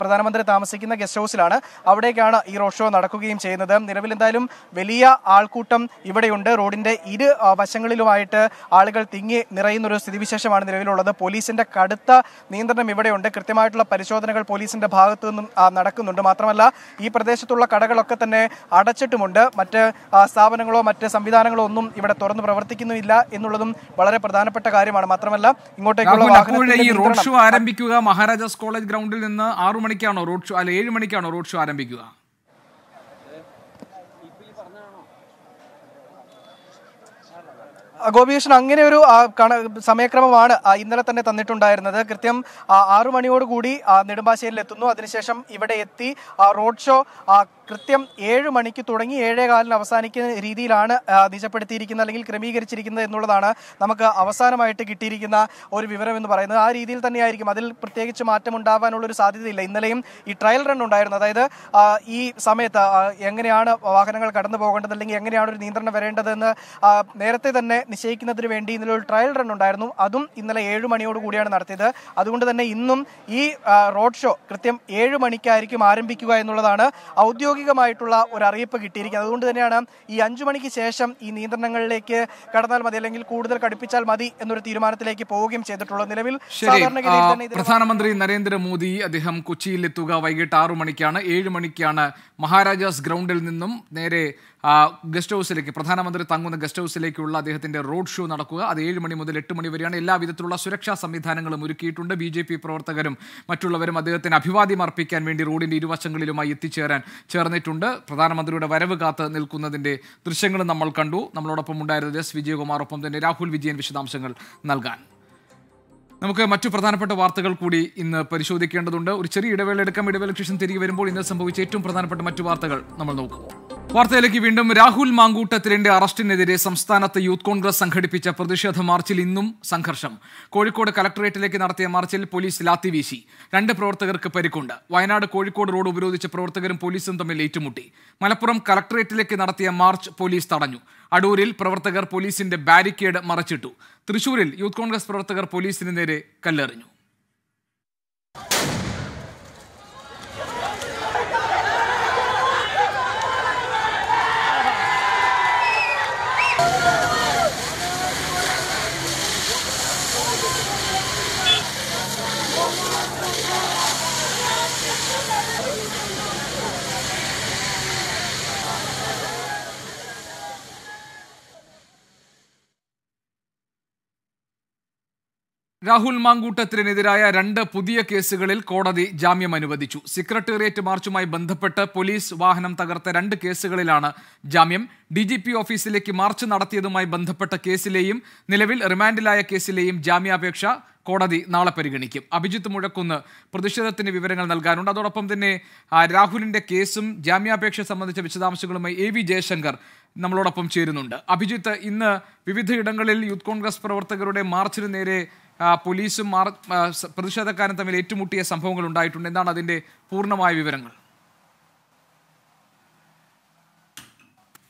S3: പ്രധാനമന്ത്രി താമസിക്കുന്ന ഗസ്റ്റ് ഹൗസിലാണ് അവിടേക്കാണ് ഈ റോഡ് ഷോ നടക്കുകയും ചെയ്യുന്നത് നിലവിൽ എന്തായാലും വലിയ ആൾക്കൂട്ടം ഇവിടെയുണ്ട് റോഡിൻ്റെ ഇരു വശങ്ങളിലുമായിട്ട് ആളുകൾ തിങ്ങി ഒരു സ്ഥിതിവിശേഷമാണ് നിലവിലുള്ളത് പോലീസിൻ്റെ കടുത്ത നിയന്ത്രണം ഇവിടെയുണ്ട് കൃത്യമായിട്ടുള്ള പരിശോധനകൾ പോലീസിൻ്റെ ഭാഗത്തു നിന്നും നടക്കുന്നുണ്ട് മാത്രമല്ല ഈ പ്രദേശത്തുള്ള കടകളൊക്കെ തന്നെ അടച്ചിട്ടുമുണ്ട് മറ്റ് സ്ഥാപനങ്ങളോ മറ്റ് സംവിധാനങ്ങളോ ഒന്നും ഇവിടെ തുറന്നു പ്രവർത്തിക്കുന്നുമില്ല എന്നുള്ളതും വളരെ പ്രധാനപ്പെട്ട കാര്യമാണ് മാത്രമല്ല ഇങ്ങോട്ട് അങ്ങോട്ടേക്കുള്ള ഈ റോഡ് ഷോ
S1: ആരംഭിക്കുക മഹാരാജാസ് കോളേജ് ഗ്രൗണ്ടിൽ നിന്ന് ആറു മണിക്കാണോ റോഡ് ഷോ അല്ലെ ഏഴ് മണിക്കാണോ റോഡ് ഷോ ആരംഭിക്കുക
S3: ഗോപികൃഷ്ണൻ അങ്ങനെ ഒരു സമയക്രമമാണ് ഇന്നലെ തന്നെ തന്നിട്ടുണ്ടായിരുന്നത് കൃത്യം ആറു മണിയോടുകൂടി നെടുമ്പാശ്ശേരിയിൽ എത്തുന്നു അതിനുശേഷം ഇവിടെ എത്തി റോഡ് ഷോ കൃത്യം ഏഴ് മണിക്ക് തുടങ്ങി ഏഴേ കാലിന് അവസാനിക്കുന്ന രീതിയിലാണ് നിജപ്പെടുത്തിയിരിക്കുന്നത് അല്ലെങ്കിൽ ക്രമീകരിച്ചിരിക്കുന്നത് എന്നുള്ളതാണ് നമുക്ക് അവസാനമായിട്ട് കിട്ടിയിരിക്കുന്ന ഒരു വിവരം എന്ന് പറയുന്നത് ആ രീതിയിൽ തന്നെയായിരിക്കും അതിൽ പ്രത്യേകിച്ച് മാറ്റം ഉണ്ടാവാനുള്ളൊരു സാധ്യതയില്ല ഇന്നലെയും ഈ ട്രയൽ റൺ ഉണ്ടായിരുന്നു അതായത് ഈ സമയത്ത് എങ്ങനെയാണ് വാഹനങ്ങൾ കടന്നു പോകേണ്ടത് അല്ലെങ്കിൽ എങ്ങനെയാണ് ഒരു നിയന്ത്രണം വരേണ്ടതെന്ന് നേരത്തെ തന്നെ നിശ്ചയിക്കുന്നതിന് വേണ്ടി ഇന്നലെ ഒരു ട്രയൽ റൺ ഉണ്ടായിരുന്നു അതും ഇന്നലെ ഏഴ് മണിയോട് കൂടിയാണ് നടത്തിയത് അതുകൊണ്ട് തന്നെ ഇന്നും ഈ റോഡ് ഷോ കൃത്യം ഏഴ് മണിക്കായിരിക്കും ആരംഭിക്കുക എന്നുള്ളതാണ് ഔദ്യോഗിക ഔദ്യോഗികമായിട്ടുള്ള ഒരു അറിയിപ്പ് കിട്ടിയിരിക്കുന്നത് അതുകൊണ്ട് തന്നെയാണ് ഈ അഞ്ചു മണിക്ക് ശേഷം ഈ നിയന്ത്രണങ്ങളിലേക്ക് കടന്നാൽ മതി അല്ലെങ്കിൽ കൂടുതൽ കടുപ്പിച്ചാൽ മതി എന്നൊരു തീരുമാനത്തിലേക്ക് പോവുകയും ചെയ്തിട്ടുള്ളത് നിലവിൽ
S1: പ്രധാനമന്ത്രി നരേന്ദ്രമോദി അദ്ദേഹം കൊച്ചിയിൽ എത്തുക വൈകിട്ട് ആറു മണിക്കാണ് ഏഴ് മണിക്കാണ് മഹാരാജാസ് ഗ്രൗണ്ടിൽ നിന്നും നേരെ ഗസ്റ്റ് ഹൗസിലേക്ക് പ്രധാനമന്ത്രി തങ്ങുന്ന ഗസ്റ്റ് ഹൗസിലേക്കുള്ള അദ്ദേഹത്തിന്റെ റോഡ് ഷോ നടക്കുക അത് ഏഴ് മണി മുതൽ എട്ട് മണി വരെയാണ് എല്ലാവിധത്തിലുള്ള സുരക്ഷാ സംവിധാനങ്ങളും ഒരുക്കിയിട്ടുണ്ട് ബി ജെ പി പ്രവർത്തകരും മറ്റുള്ളവരും അദ്ദേഹത്തിന് അഭിവാദ്യം അർപ്പിക്കാൻ വേണ്ടി റോഡിന്റെ ഇരുവശങ്ങളിലുമായി എത്തിച്ചേരാൻ ചേർന്നിട്ടുണ്ട് പ്രധാനമന്ത്രിയുടെ വരവ് കാത്ത് നിൽക്കുന്നതിന്റെ ദൃശ്യങ്ങൾ നമ്മൾ കണ്ടു നമ്മളോടൊപ്പം ഉണ്ടായിരുന്നത് എസ് വിജയകുമാർ ഒപ്പം തന്നെ രാഹുൽ വിജയൻ വിശദാംശങ്ങൾ നൽകാൻ നമുക്ക് മറ്റു പ്രധാനപ്പെട്ട വാർത്തകൾ കൂടി ഇന്ന് പരിശോധിക്കേണ്ടതുണ്ട് ഒരു ചെറിയ ഇടവേള എടുക്കാം ഇടവേളയ്ക്ക് ശേഷം തിരികെ വരുമ്പോൾ ഇന്ന് സംഭവിച്ച ഏറ്റവും പ്രധാനപ്പെട്ട മറ്റു വാർത്തകൾ നമ്മൾ നോക്കും വാർത്തയിലേക്ക് വീണ്ടും രാഹുൽ മാങ്കൂട്ടത്തിലിന്റെ അറസ്റ്റിനെതിരെ സംസ്ഥാനത്ത് യൂത്ത് കോൺഗ്രസ് സംഘടിപ്പിച്ച പ്രതിഷേധ മാർച്ചിൽ ഇന്നും സംഘർഷം കോഴിക്കോട് കലക്ടറേറ്റിലേക്ക് നടത്തിയ മാർച്ചിൽ പോലീസ് ലാത്തി വീശി രണ്ട് പ്രവർത്തകർക്ക് പരിക്കുണ്ട് വയനാട് കോഴിക്കോട് റോഡ് ഉപരോധിച്ച പ്രവർത്തകരും പോലീസും തമ്മിൽ ഏറ്റുമുട്ടി മലപ്പുറം കലക്ടറേറ്റിലേക്ക് നടത്തിയ മാർച്ച് പോലീസ് തടഞ്ഞു അടൂരിൽ പ്രവർത്തകർ പോലീസിന്റെ ബാരിക്കേഡ് മറച്ചിട്ടു തൃശൂരിൽ യൂത്ത് കോൺഗ്രസ് പ്രവർത്തകർ പോലീസിന് നേരെ കല്ലെറിഞ്ഞു രാഹുൽ മാങ്കൂട്ടത്തിനെതിരായ രണ്ട് പുതിയ കേസുകളിൽ കോടതി ജാമ്യം അനുവദിച്ചു സെക്രട്ടേറിയറ്റ് മാർച്ചുമായി ബന്ധപ്പെട്ട് പോലീസ് വാഹനം തകർത്ത രണ്ട് കേസുകളിലാണ് ജാമ്യം ഡി ജി പി ഓഫീസിലേക്ക് മാർച്ച് നടത്തിയതുമായി ബന്ധപ്പെട്ട കേസിലെയും നിലവിൽ റിമാൻഡിലായ കേസിലെയും ജാമ്യാപേക്ഷ കോടതി നാളെ പരിഗണിക്കും അഭിജിത്ത് മുഴക്കുന്ന് പ്രതിഷേധത്തിന് വിവരങ്ങൾ നൽകാനുണ്ട് അതോടൊപ്പം തന്നെ രാഹുലിന്റെ കേസും ജാമ്യാപേക്ഷ സംബന്ധിച്ച വിശദാംശങ്ങളുമായി എ വി ജയശങ്കർ നമ്മളോടൊപ്പം ചേരുന്നുണ്ട് അഭിജിത്ത് ഇന്ന് വിവിധ ഇടങ്ങളിൽ യൂത്ത് കോൺഗ്രസ് പ്രവർത്തകരുടെ മാർച്ചിന് നേരെ പോലീസും പ്രതിഷേധക്കാരും തമ്മിൽ ഏറ്റുമുട്ടിയ സംഭവങ്ങൾ ഉണ്ടായിട്ടുണ്ട് എന്താണ് അതിൻ്റെ പൂർണ്ണമായ വിവരങ്ങൾ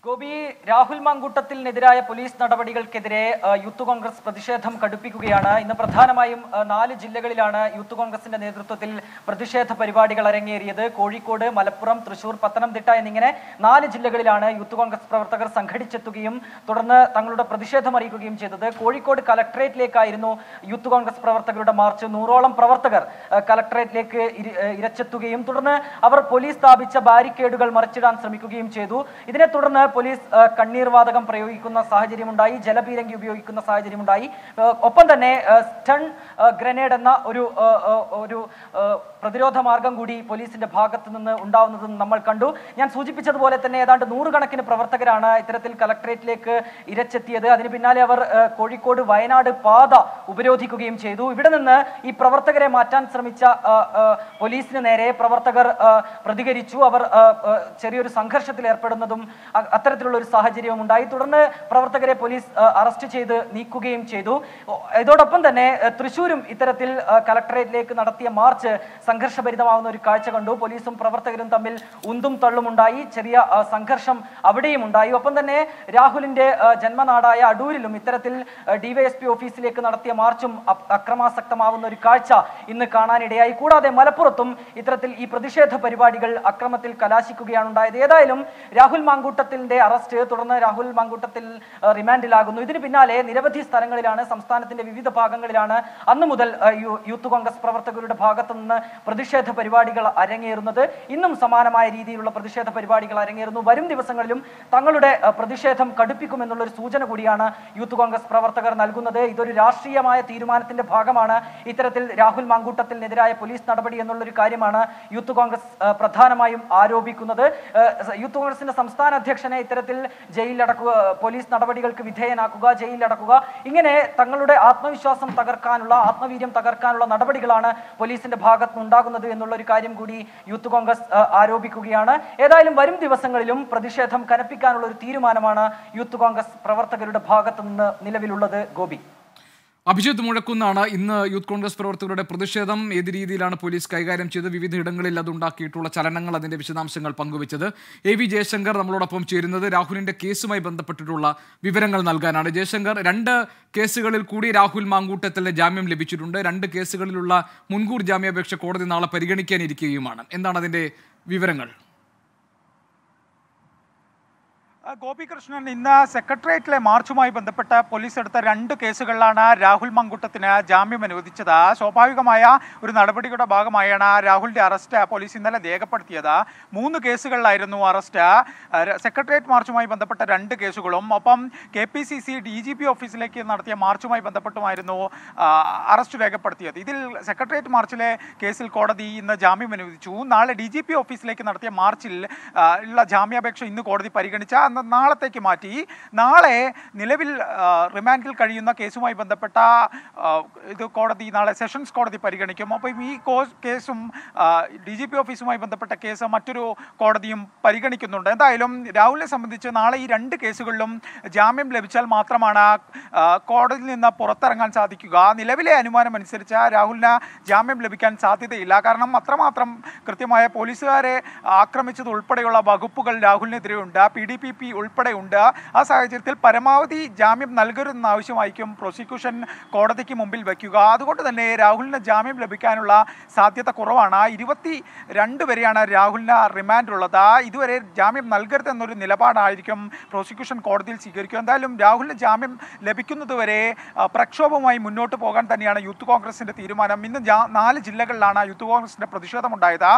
S6: ഗോപി രാഹുൽ മങ്കൂട്ടത്തിനെതിരായ പോലീസ് നടപടികൾക്കെതിരെ യൂത്ത് കോൺഗ്രസ് പ്രതിഷേധം കടുപ്പിക്കുകയാണ് ഇന്ന് പ്രധാനമായും നാല് ജില്ലകളിലാണ് യൂത്ത് കോൺഗ്രസിന്റെ നേതൃത്വത്തിൽ പ്രതിഷേധ പരിപാടികൾ അരങ്ങേറിയത് കോഴിക്കോട് മലപ്പുറം തൃശൂർ പത്തനംതിട്ട എന്നിങ്ങനെ നാല് ജില്ലകളിലാണ് യൂത്ത് കോൺഗ്രസ് പ്രവർത്തകർ സംഘടിച്ചെത്തുകയും തുടർന്ന് തങ്ങളുടെ പ്രതിഷേധം അറിയിക്കുകയും ചെയ്തത് കോഴിക്കോട് കലക്ടറേറ്റിലേക്കായിരുന്നു യൂത്ത് കോൺഗ്രസ് പ്രവർത്തകരുടെ മാർച്ച് നൂറോളം പ്രവർത്തകർ കലക്ടറേറ്റിലേക്ക് ഇരച്ചെത്തുകയും തുടർന്ന് അവർ പോലീസ് സ്ഥാപിച്ച ബാരിക്കേഡുകൾ മറിച്ചിടാൻ ശ്രമിക്കുകയും ചെയ്തു ഇതിനെ തുടർന്ന് പോലീസ് കണ്ണീർ വാതകം പ്രയോഗിക്കുന്ന സാഹചര്യമുണ്ടായി ജലപീരങ്കി ഉപയോഗിക്കുന്ന സാഹചര്യമുണ്ടായി ഒപ്പം തന്നെ സ്റ്റൺ ഗ്രനേഡ് എന്ന ഒരു ഒരു പ്രതിരോധ മാർഗം കൂടി പോലീസിന്റെ ഭാഗത്ത് നിന്ന് ഉണ്ടാവുന്നതെന്ന് നമ്മൾ കണ്ടു ഞാൻ സൂചിപ്പിച്ചതുപോലെ തന്നെ ഏതാണ്ട് നൂറുകണക്കിന് പ്രവർത്തകരാണ് ഇത്തരത്തിൽ കലക്ട്രേറ്റിലേക്ക് ഇരച്ചെത്തിയത് അതിന് പിന്നാലെ അവർ കോഴിക്കോട് വയനാട് പാത ഉപരോധിക്കുകയും ചെയ്തു ഇവിടെ നിന്ന് ഈ പ്രവർത്തകരെ മാറ്റാൻ ശ്രമിച്ച പോലീസിന് നേരെ പ്രവർത്തകർ പ്രതികരിച്ചു അവർ ചെറിയൊരു സംഘർഷത്തിൽ ഏർപ്പെടുന്നതും അത്തരത്തിലുള്ള ഒരു സാഹചര്യവും ഉണ്ടായി തുടർന്ന് പ്രവർത്തകരെ പോലീസ് അറസ്റ്റ് ചെയ്ത് നീക്കുകയും ചെയ്തു ഇതോടൊപ്പം തന്നെ തൃശൂരും ഇത്തരത്തിൽ കലക്ടറേറ്റിലേക്ക് നടത്തിയ മാർച്ച് സംഘർഷഭരിതമാവുന്ന ഒരു കാഴ്ച കണ്ടു പോലീസും പ്രവർത്തകരും തമ്മിൽ ഉന്തും തള്ളും ഉണ്ടായി ചെറിയ സംഘർഷം അവിടെയും ഉണ്ടായി ഒപ്പം തന്നെ രാഹുലിന്റെ ജന്മനാടായ അടൂരിലും ഇത്തരത്തിൽ ഡിവൈഎസ്പി ഓഫീസിലേക്ക് നടത്തിയ മാർച്ചും അക്രമാസക്തമാവുന്ന ഒരു കാഴ്ച ഇന്ന് കാണാനിടയായി കൂടാതെ മലപ്പുറത്തും ഇത്തരത്തിൽ ഈ പ്രതിഷേധ പരിപാടികൾ അക്രമത്തിൽ കലാശിക്കുകയാണ് ഉണ്ടായത് ഏതായാലും രാഹുൽ മാങ്കൂട്ടത്തിന്റെ അറസ്റ്റ് തുടർന്ന് രാഹുൽ മാങ്കൂട്ടത്തിൽ റിമാൻഡിലാകുന്നു ഇതിന് പിന്നാലെ നിരവധി സ്ഥലങ്ങളിലാണ് സംസ്ഥാനത്തിന്റെ വിവിധ ഭാഗങ്ങളിലാണ് അന്ന് മുതൽ യൂത്ത് കോൺഗ്രസ് പ്രവർത്തകരുടെ ഭാഗത്തു നിന്ന് പ്രതിഷേധ പരിപാടികൾ അരങ്ങേറുന്നത് ഇന്നും സമാനമായ രീതിയിലുള്ള പ്രതിഷേധ പരിപാടികൾ അരങ്ങേറുന്നു വരും ദിവസങ്ങളിലും തങ്ങളുടെ പ്രതിഷേധം കടുപ്പിക്കുമെന്നുള്ളൊരു സൂചന കൂടിയാണ് യൂത്ത് കോൺഗ്രസ് പ്രവർത്തകർ നൽകുന്നത് ഇതൊരു രാഷ്ട്രീയമായ തീരുമാനത്തിന്റെ ഭാഗമാണ് ഇത്തരത്തിൽ രാഹുൽ മാങ്കൂട്ടത്തിനെതിരായ പോലീസ് നടപടി എന്നുള്ളൊരു കാര്യമാണ് യൂത്ത് കോൺഗ്രസ് പ്രധാനമായും ആരോപിക്കുന്നത് യൂത്ത് കോൺഗ്രസിന്റെ സംസ്ഥാന അധ്യക്ഷനെ ഇത്തരത്തിൽ ജയിലിലടക്കുക പോലീസ് നടപടികൾക്ക് വിധേയനാക്കുക ജയിലിലടക്കുക ഇങ്ങനെ തങ്ങളുടെ ആത്മവിശ്വാസം തകർക്കാനുള്ള ആത്മവീര്യം തകർക്കാനുള്ള നടപടികളാണ് പോലീസിന്റെ ഭാഗത്തുനിന്ന് ഉണ്ടാകുന്നത് എന്നുള്ള ഒരു കാര്യം കൂടി യൂത്ത് കോൺഗ്രസ് ആരോപിക്കുകയാണ് ഏതായാലും വരും ദിവസങ്ങളിലും പ്രതിഷേധം കനപ്പിക്കാനുള്ള ഒരു തീരുമാനമാണ് യൂത്ത് കോൺഗ്രസ് പ്രവർത്തകരുടെ ഭാഗത്തു നിന്ന് നിലവിലുള്ളത് ഗോപി
S1: അഭിജിത്ത് മുഴക്കുന്നാണ് ഇന്ന് യൂത്ത് കോൺഗ്രസ് പ്രവർത്തകരുടെ പ്രതിഷേധം ഏത് രീതിയിലാണ് പോലീസ് കൈകാര്യം ചെയ്ത് വിവിധ ഇടങ്ങളിൽ അതുണ്ടാക്കിയിട്ടുള്ള ചലനങ്ങൾ അതിന്റെ വിശദാംശങ്ങൾ പങ്കുവച്ചത് എ വി ജയശങ്കർ നമ്മളോടൊപ്പം ചേരുന്നത് രാഹുലിന്റെ കേസുമായി ബന്ധപ്പെട്ടിട്ടുള്ള വിവരങ്ങൾ നൽകാനാണ് ജയശങ്കർ രണ്ട് കേസുകളിൽ കൂടി രാഹുൽ മാങ്കൂട്ടത്തിൽ ജാമ്യം ലഭിച്ചിട്ടുണ്ട് രണ്ട് കേസുകളിലുള്ള മുൻകൂർ ജാമ്യാപേക്ഷ കോടതി നാളെ പരിഗണിക്കാനിരിക്കുകയുമാണ് എന്താണ് അതിന്റെ വിവരങ്ങൾ
S7: ഗോപികൃഷ്ണൻ ഇന്ന് സെക്രട്ടേറിയറ്റിലെ മാർച്ചുമായി ബന്ധപ്പെട്ട് പോലീസ് എടുത്ത രണ്ട് കേസുകളിലാണ് രാഹുൽ മങ്കുട്ടത്തിന് ജാമ്യം അനുവദിച്ചത് സ്വാഭാവികമായ ഒരു നടപടിയുടെ ഭാഗമായാണ് രാഹുലിന്റെ അറസ്റ്റ് പോലീസ് ഇന്നലെ രേഖപ്പെടുത്തിയത് മൂന്ന് കേസുകളിലായിരുന്നു അറസ്റ്റ് സെക്രട്ടേറിയറ്റ് മാർച്ചുമായി ബന്ധപ്പെട്ട രണ്ട് കേസുകളും ഒപ്പം K P C C D G P ഓഫീസിലേക്ക് നടത്തിയ മാർച്ചുമായി ബന്ധപ്പെട്ടുമായിരുന്നു അറസ്റ്റ് രേഖപ്പെടുത്തിയത് ഇതിൽ സെക്രട്ടേറിയറ്റ് മാർച്ചിലെ കേസിൽ കോടതി ഇന്ന് ജാമ്യം അനുവദിച്ചു നാളെ ഡി ജി പി ഓഫീസിലേക്ക് നടത്തിയ മാർച്ചിൽ ഉള്ള ജാമ്യാപേക്ഷ ഇന്ന് കോടതി പരിഗണിച്ച അന്ന് പറയുന്നത് നാളത്തേക്ക് മാറ്റി നാളെ നിലവിൽ റിമാൻഡിൽ കഴിയുന്ന കേസുമായി ബന്ധപ്പെട്ട ഇത് കോടതി നാളെ സെഷൻസ് കോടതി പരിഗണിക്കും അപ്പം ഈ കേസും ഡി ജി പി ഓഫീസുമായി ബന്ധപ്പെട്ട കേസ് മറ്റൊരു കോടതിയും പരിഗണിക്കുന്നുണ്ട് എന്തായാലും രാഹുലിനെ സംബന്ധിച്ച് നാളെ ഈ രണ്ട് കേസുകളിലും ജാമ്യം ലഭിച്ചാൽ മാത്രമാണ് കോടതിയിൽ നിന്ന് പുറത്തിറങ്ങാൻ സാധിക്കുക നിലവിലെ അനുമാനം അനുസരിച്ച് രാഹുലിന് ജാമ്യം ലഭിക്കാൻ സാധ്യതയില്ല കാരണം അത്രമാത്രം കൃത്യമായ പോലീസുകാരെ ആക്രമിച്ചത് ഉൾപ്പെടെയുള്ള വകുപ്പുകൾ രാഹുലിനെതിരെയുണ്ട് പി ഡി പി പി ഉണ്ട് ആ സാഹചര്യത്തിൽ പരമാവധി ജാമ്യം നൽകരുതെന്ന ആവശ്യമായിരിക്കും പ്രോസിക്യൂഷൻ കോടതിക്ക് മുമ്പിൽ വയ്ക്കുക അതുകൊണ്ട് തന്നെ രാഹുലിന് ജാമ്യം ലഭിക്കാനുള്ള സാധ്യത കുറവാണ് ഇരുപത്തി രണ്ട് വരെയാണ് രാഹുലിന് റിമാൻഡ് ഉള്ളത് ഇതുവരെ ജാമ്യം നൽകരുതെന്നൊരു നിലപാടായിരിക്കും പ്രോസിക്യൂഷൻ കോടതിയിൽ സ്വീകരിക്കുക എന്തായാലും രാഹുലിന് ജാമ്യം ലഭിക്കുന്നതുവരെ പ്രക്ഷോഭവുമായി മുന്നോട്ട് പോകാൻ തന്നെയാണ് യൂത്ത് കോൺഗ്രസിൻ്റെ തീരുമാനം ഇന്ന് നാല് ജില്ലകളിലാണ് യൂത്ത് കോൺഗ്രസിൻ്റെ പ്രതിഷേധമുണ്ടായത്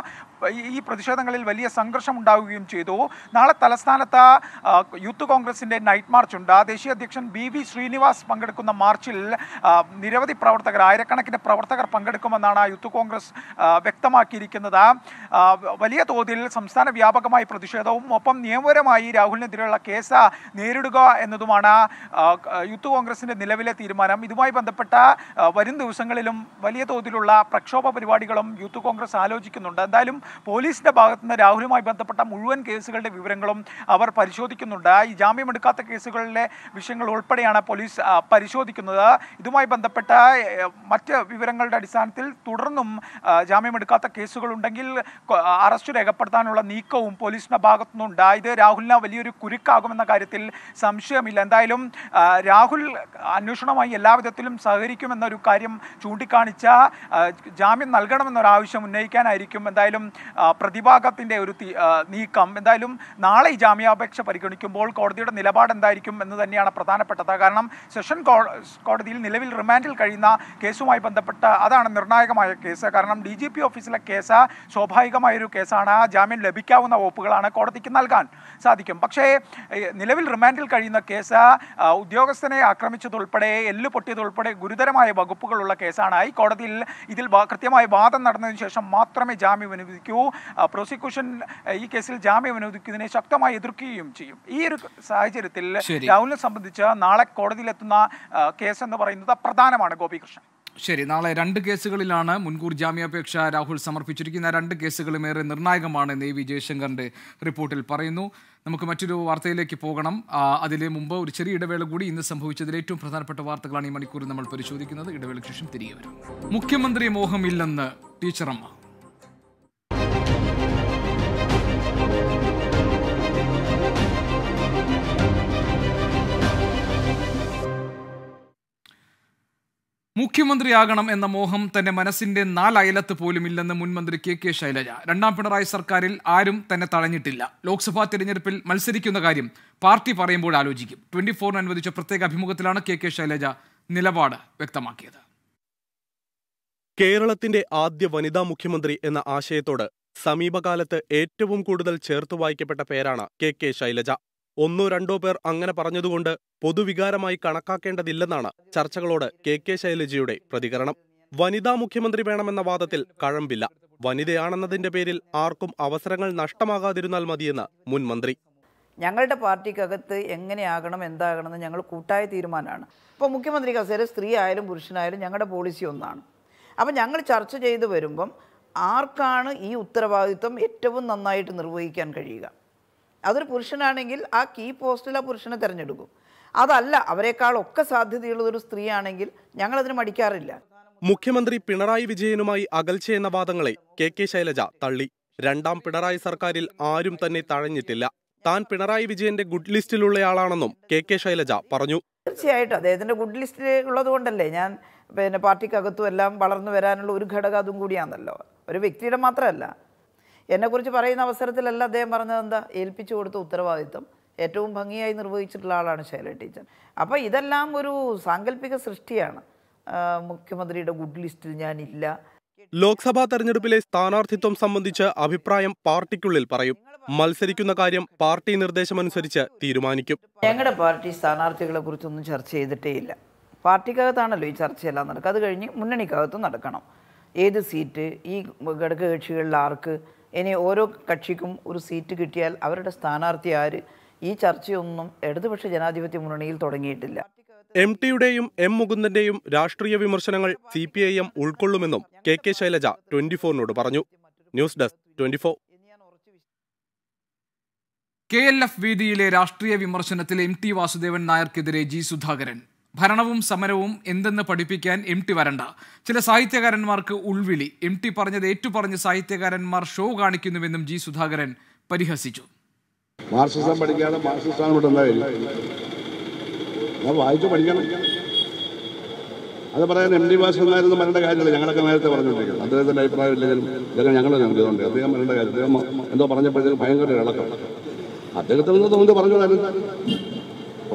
S7: ഈ പ്രതിഷേധങ്ങളിൽ വലിയ സംഘർഷം ഉണ്ടാവുകയും ചെയ്തു നാളെ തലസ്ഥാനത്ത് യൂത്ത് കോൺഗ്രസിൻ്റെ നൈറ്റ് മാർച്ച് ഉണ്ട് ദേശീയ അധ്യക്ഷൻ ബി വി ശ്രീനിവാസ് പങ്കെടുക്കുന്ന മാർച്ചിൽ നിരവധി പ്രവർത്തകർ ആയിരക്കണക്കിന് പ്രവർത്തകർ പങ്കെടുക്കുമെന്നാണ് യൂത്ത് കോൺഗ്രസ് വ്യക്തമാക്കിയിരിക്കുന്നത് വലിയ തോതിൽ സംസ്ഥാന വ്യാപകമായി പ്രതിഷേധവും ഒപ്പം നിയമപരമായി രാഹുലിനെതിരെയുള്ള കേസ് നേരിടുക എന്നതുമാണ് യൂത്ത് കോൺഗ്രസിൻ്റെ നിലവിലെ തീരുമാനം ഇതുമായി ബന്ധപ്പെട്ട വരും ദിവസങ്ങളിലും വലിയ തോതിലുള്ള പ്രക്ഷോഭ പരിപാടികളും യൂത്ത് കോൺഗ്രസ് ആലോചിക്കുന്നുണ്ട് എന്തായാലും പോലീസിന്റെ ഭാഗത്തു നിന്ന് രാഹുലുമായി ബന്ധപ്പെട്ട മുഴുവൻ കേസുകളുടെ വിവരങ്ങളും അവർ പരിശോധിക്കുന്നുണ്ട് ഈ ജാമ്യമെടുക്കാത്ത കേസുകളിലെ വിഷയങ്ങൾ ഉൾപ്പെടെയാണ് പോലീസ് പരിശോധിക്കുന്നത് ഇതുമായി ബന്ധപ്പെട്ട മറ്റ് വിവരങ്ങളുടെ അടിസ്ഥാനത്തിൽ തുടർന്നും ജാമ്യമെടുക്കാത്ത കേസുകളുണ്ടെങ്കിൽ അറസ്റ്റ് രേഖപ്പെടുത്താനുള്ള നീക്കവും പോലീസിന്റെ ഭാഗത്തുനിന്നുണ്ട് ഇത് രാഹുലിന് വലിയൊരു കുരുക്കാകുമെന്ന കാര്യത്തിൽ സംശയമില്ല എന്തായാലും രാഹുൽ അന്വേഷണമായി എല്ലാവിധത്തിലും സഹകരിക്കുമെന്നൊരു കാര്യം ചൂണ്ടിക്കാണിച്ച ജാമ്യം നൽകണമെന്നൊരാവശ്യം ഉന്നയിക്കാനായിരിക്കും എന്തായാലും പ്രതിഭാഗത്തിൻ്റെ ഒരു നീക്കം എന്തായാലും നാളെ ഈ ജാമ്യാപേക്ഷ പരിഗണിക്കുമ്പോൾ കോടതിയുടെ നിലപാട് എന്തായിരിക്കും എന്ന് തന്നെയാണ് പ്രധാനപ്പെട്ടത് കാരണം സെഷൻ കോടതിയിൽ നിലവിൽ റിമാൻഡിൽ കഴിയുന്ന കേസുമായി ബന്ധപ്പെട്ട അതാണ് നിർണായകമായ കേസ് കാരണം ഡി ജി പി ഓഫീസിലെ കേസ് സ്വാഭാവികമായൊരു കേസാണ് ആ ജാമ്യം ലഭിക്കാവുന്ന വകുപ്പുകളാണ് കോടതിക്ക് നൽകാൻ സാധിക്കും പക്ഷേ നിലവിൽ റിമാൻഡിൽ കഴിയുന്ന കേസ് ഉദ്യോഗസ്ഥനെ ആക്രമിച്ചതുൾപ്പെടെ എല്ല് പൊട്ടിയതുൾപ്പെടെ ഗുരുതരമായ വകുപ്പുകളുള്ള കേസാണ് ഹൈക്കോടതിയിൽ ഇതിൽ കൃത്യമായ വാദം നടന്നതിന് ശേഷം മാത്രമേ ജാമ്യം അനുവദിക്കൂ ക്യൂ പ്രോസിക്യൂഷൻ ഈ കേസിൽ ജാമ്യം അനുവദിക്കുന്നതിനെ ശക്തമായി എതിർക്കുകയും ചെയ്യും ഈ ഒരു സാഹചര്യത്തിൽ രാഹുലിനെ സംബന്ധിച്ച് നാളെ കോടതിയിലെത്തുന്ന കേസ് എന്ന് പറയുന്നത് പ്രധാനമാണ് ഗോപികൃഷ്ണൻ
S1: ശരി നാളെ രണ്ട് കേസുകളിലാണ് മുൻകൂർ ജാമ്യാപേക്ഷ രാഹുൽ സമർപ്പിച്ചിരിക്കുന്ന രണ്ട് കേസുകളും ഏറെ നിർണായകമാണെന്ന് എ വി ജയശങ്കറിന്റെ റിപ്പോർട്ടിൽ പറയുന്നു നമുക്ക് മറ്റൊരു വാർത്തയിലേക്ക് പോകണം അതിലെ മുമ്പ് ഒരു ചെറിയ ഇടവേള കൂടി ഇന്ന് സംഭവിച്ചതിൽ ഏറ്റവും പ്രധാനപ്പെട്ട വാർത്തകളാണ് ഈ മണിക്കൂർ നമ്മൾ പരിശോധിക്കുന്നത് ഇടവേളയ്ക്ക് ശേഷം തിരികെ വരും മുഖ്യമന്ത്രി മോഹമില്ലെന്ന് ടീച്ചറമ്മ മുഖ്യമന്ത്രിയാകണം എന്ന മോഹം തന്റെ മനസ്സിന്റെ നാലയലത്ത് പോലും ഇല്ലെന്ന് മുൻമന്ത്രി കെ കെ ശൈലജ രണ്ടാം പിണറായി സർക്കാരിൽ ആരും തന്നെ തടഞ്ഞിട്ടില്ല ലോക്സഭാ തെരഞ്ഞെടുപ്പിൽ മത്സരിക്കുന്ന കാര്യം പാർട്ടി പറയുമ്പോൾ ആലോചിക്കും ട്വന്റി ഫോറിന് അനുവദിച്ച പ്രത്യേക അഭിമുഖത്തിലാണ് കെ കെ ശൈലജ നിലപാട് വ്യക്തമാക്കിയത്
S5: കേരളത്തിന്റെ ആദ്യ വനിതാ മുഖ്യമന്ത്രി എന്ന ആശയത്തോട് സമീപകാലത്ത് ഏറ്റവും കൂടുതൽ ചേർത്ത് വായിക്കപ്പെട്ട പേരാണ് കെ കെ ശൈലജ ഒന്നോ രണ്ടോ പേർ അങ്ങനെ പറഞ്ഞതുകൊണ്ട് പൊതുവികാരമായി കണക്കാക്കേണ്ടതില്ലെന്നാണ് ചർച്ചകളോട് കെ കെ ശൈലജയുടെ പ്രതികരണം വനിതാ മുഖ്യമന്ത്രി വേണമെന്ന വാദത്തിൽ കഴമ്പില്ല വനിതയാണെന്നതിന്റെ പേരിൽ ആർക്കും അവസരങ്ങൾ നഷ്ടമാകാതിരുന്നാൽ മതിയെന്ന് മുൻ മന്ത്രി
S4: ഞങ്ങളുടെ പാർട്ടിക്കകത്ത് എങ്ങനെയാകണം എന്താകണമെന്ന് ഞങ്ങൾ കൂട്ടായ തീരുമാനമാണ് ഇപ്പോൾ മുഖ്യമന്ത്രി കസേര സ്ത്രീ ആയാലും പുരുഷനായാലും ഞങ്ങളുടെ പോളിസി ഒന്നാണ് അപ്പം ഞങ്ങൾ ചർച്ച ചെയ്ത് വരുമ്പം ആർക്കാണ് ഈ ഉത്തരവാദിത്വം ഏറ്റവും നന്നായിട്ട് നിർവഹിക്കാൻ കഴിയുക അതൊരു പുരുഷനാണെങ്കിൽ ആ കീ പോസ്റ്റിൽ ആ പുരുഷനെ തിരഞ്ഞെടുക്കും അതല്ല അവരെക്കാളൊക്കെ സാധ്യതയുള്ളതൊരു സ്ത്രീയാണെങ്കിൽ ഞങ്ങളതിന് മടിക്കാറില്ല
S5: മുഖ്യമന്ത്രി പിണറായി വിജയനുമായി അകൽച്ചയെന്ന വാദങ്ങളെ കെ കെ ശൈലജ തള്ളി രണ്ടാം പിണറായി സർക്കാരിൽ ആരും തന്നെ തഴഞ്ഞിട്ടില്ല താൻ പിണറായി വിജയന്റെ ഗുഡ് ലിസ്റ്റിലുള്ളയാളാണെന്നും കെ കെ ശൈലജ പറഞ്ഞു
S4: തീർച്ചയായിട്ടും അദ്ദേഹത്തിന്റെ ഗുഡ് ലിസ്റ്റിൽ ഉള്ളതുകൊണ്ടല്ലേ ഞാൻ പിന്നെ പാർട്ടിക്കകത്തും എല്ലാം വളർന്നു വരാനുള്ള ഒരു ഘടകം അതും കൂടിയാണല്ലോ ഒരു വ്യക്തിയുടെ മാത്രമല്ല എന്നെക്കുറിച്ച് പറയുന്ന അവസരത്തിലല്ല അദ്ദേഹം പറഞ്ഞത് എന്താ ഏൽപ്പിച്ചു കൊടുത്ത ഉത്തരവാദിത്വം ഏറ്റവും ഭംഗിയായി നിർവഹിച്ചിട്ടുള്ള ആളാണ് ശൈല ടീച്ചർ അപ്പോൾ ഇതെല്ലാം ഒരു സാങ്കല്പിക സൃഷ്ടിയാണ് മുഖ്യമന്ത്രിയുടെ ഗുഡ് ലിസ്റ്റിൽ ഞാനില്ല
S5: ലോക്സഭാ തെരഞ്ഞെടുപ്പിലെ സ്ഥാനാർത്ഥിത്വം സംബന്ധിച്ച് അഭിപ്രായം പാർട്ടിക്കുള്ളിൽ പറയും മത്സരിക്കുന്ന കാര്യം പാർട്ടി നിർദ്ദേശമനുസരിച്ച് തീരുമാനിക്കും
S4: ഞങ്ങളുടെ പാർട്ടി സ്ഥാനാർത്ഥികളെ കുറിച്ചൊന്നും ചർച്ച ഇല്ല പാർട്ടിക്കകത്താണല്ലോ ഈ ചർച്ചയെല്ലാം നടക്കുക അത് കഴിഞ്ഞ് മുന്നണിക്കകത്തും നടക്കണം ഏത് സീറ്റ് ഈ കക്ഷികളിൽ ആർക്ക് ഇനി ഓരോ കക്ഷിക്കും ഒരു സീറ്റ് കിട്ടിയാൽ അവരുടെ സ്ഥാനാർത്ഥി ആര് ഈ ചർച്ചയൊന്നും ഇടതുപക്ഷ ജനാധിപത്യ മുന്നണിയിൽ തുടങ്ങിയിട്ടില്ല
S5: എം ടിയുടെയും എം മുകുന്ദന്റെയും രാഷ്ട്രീയ വിമർശനങ്ങൾ സി പി ഐ എം ഉൾക്കൊള്ളുമെന്നും കെ കെ ശൈലജ ട്വന്റി ഫോറിനോട് പറഞ്ഞു news desk twenty four
S1: K L F വേദിയിലെ രാഷ്ട്രീയ വിമർശനത്തിൽ എം ടി വാസുദേവൻ നായർക്കെതിരെ ജി സുധാകരൻ ഭരണവും സമരവും എന്തെന്ന് പഠിപ്പിക്കാൻ എം ടി വരണ്ട ചില സാഹിത്യകാരന്മാർക്ക് ഉൾവിളി എം ടി പറഞ്ഞത് ഏറ്റുപറഞ്ഞ് സാഹിത്യകാരന്മാർ ഷോ കാണിക്കുന്നുവെന്നും ജി സുധാകരൻ
S8: പരിഹസിച്ചു
S9: മാർക്സിസം പഠിക്കാതെ
S8: ഞാൻ വായിച്ചു പഠിക്കണം അത് പറയാൻ എം ഡി വാസു എന്നായിരുന്നു മരണ്ട കാര്യമില്ല ഞങ്ങളൊക്കെ നേരത്തെ പറഞ്ഞുകൊണ്ടിരിക്കുന്നത് അദ്ദേഹത്തിൻ്റെ അഭിപ്രായം ഇല്ലെങ്കിലും ഇതൊക്കെ ഞങ്ങൾ നൽകുന്നുണ്ട് അദ്ദേഹം മരണ്ട കാര്യം അദ്ദേഹം എന്തോ പറഞ്ഞപ്പോഴത്തേക്കും ഭയങ്കര ഇളക്കം അദ്ദേഹത്തിൽ നിന്ന് തോന്നി പറഞ്ഞു തരുന്നത്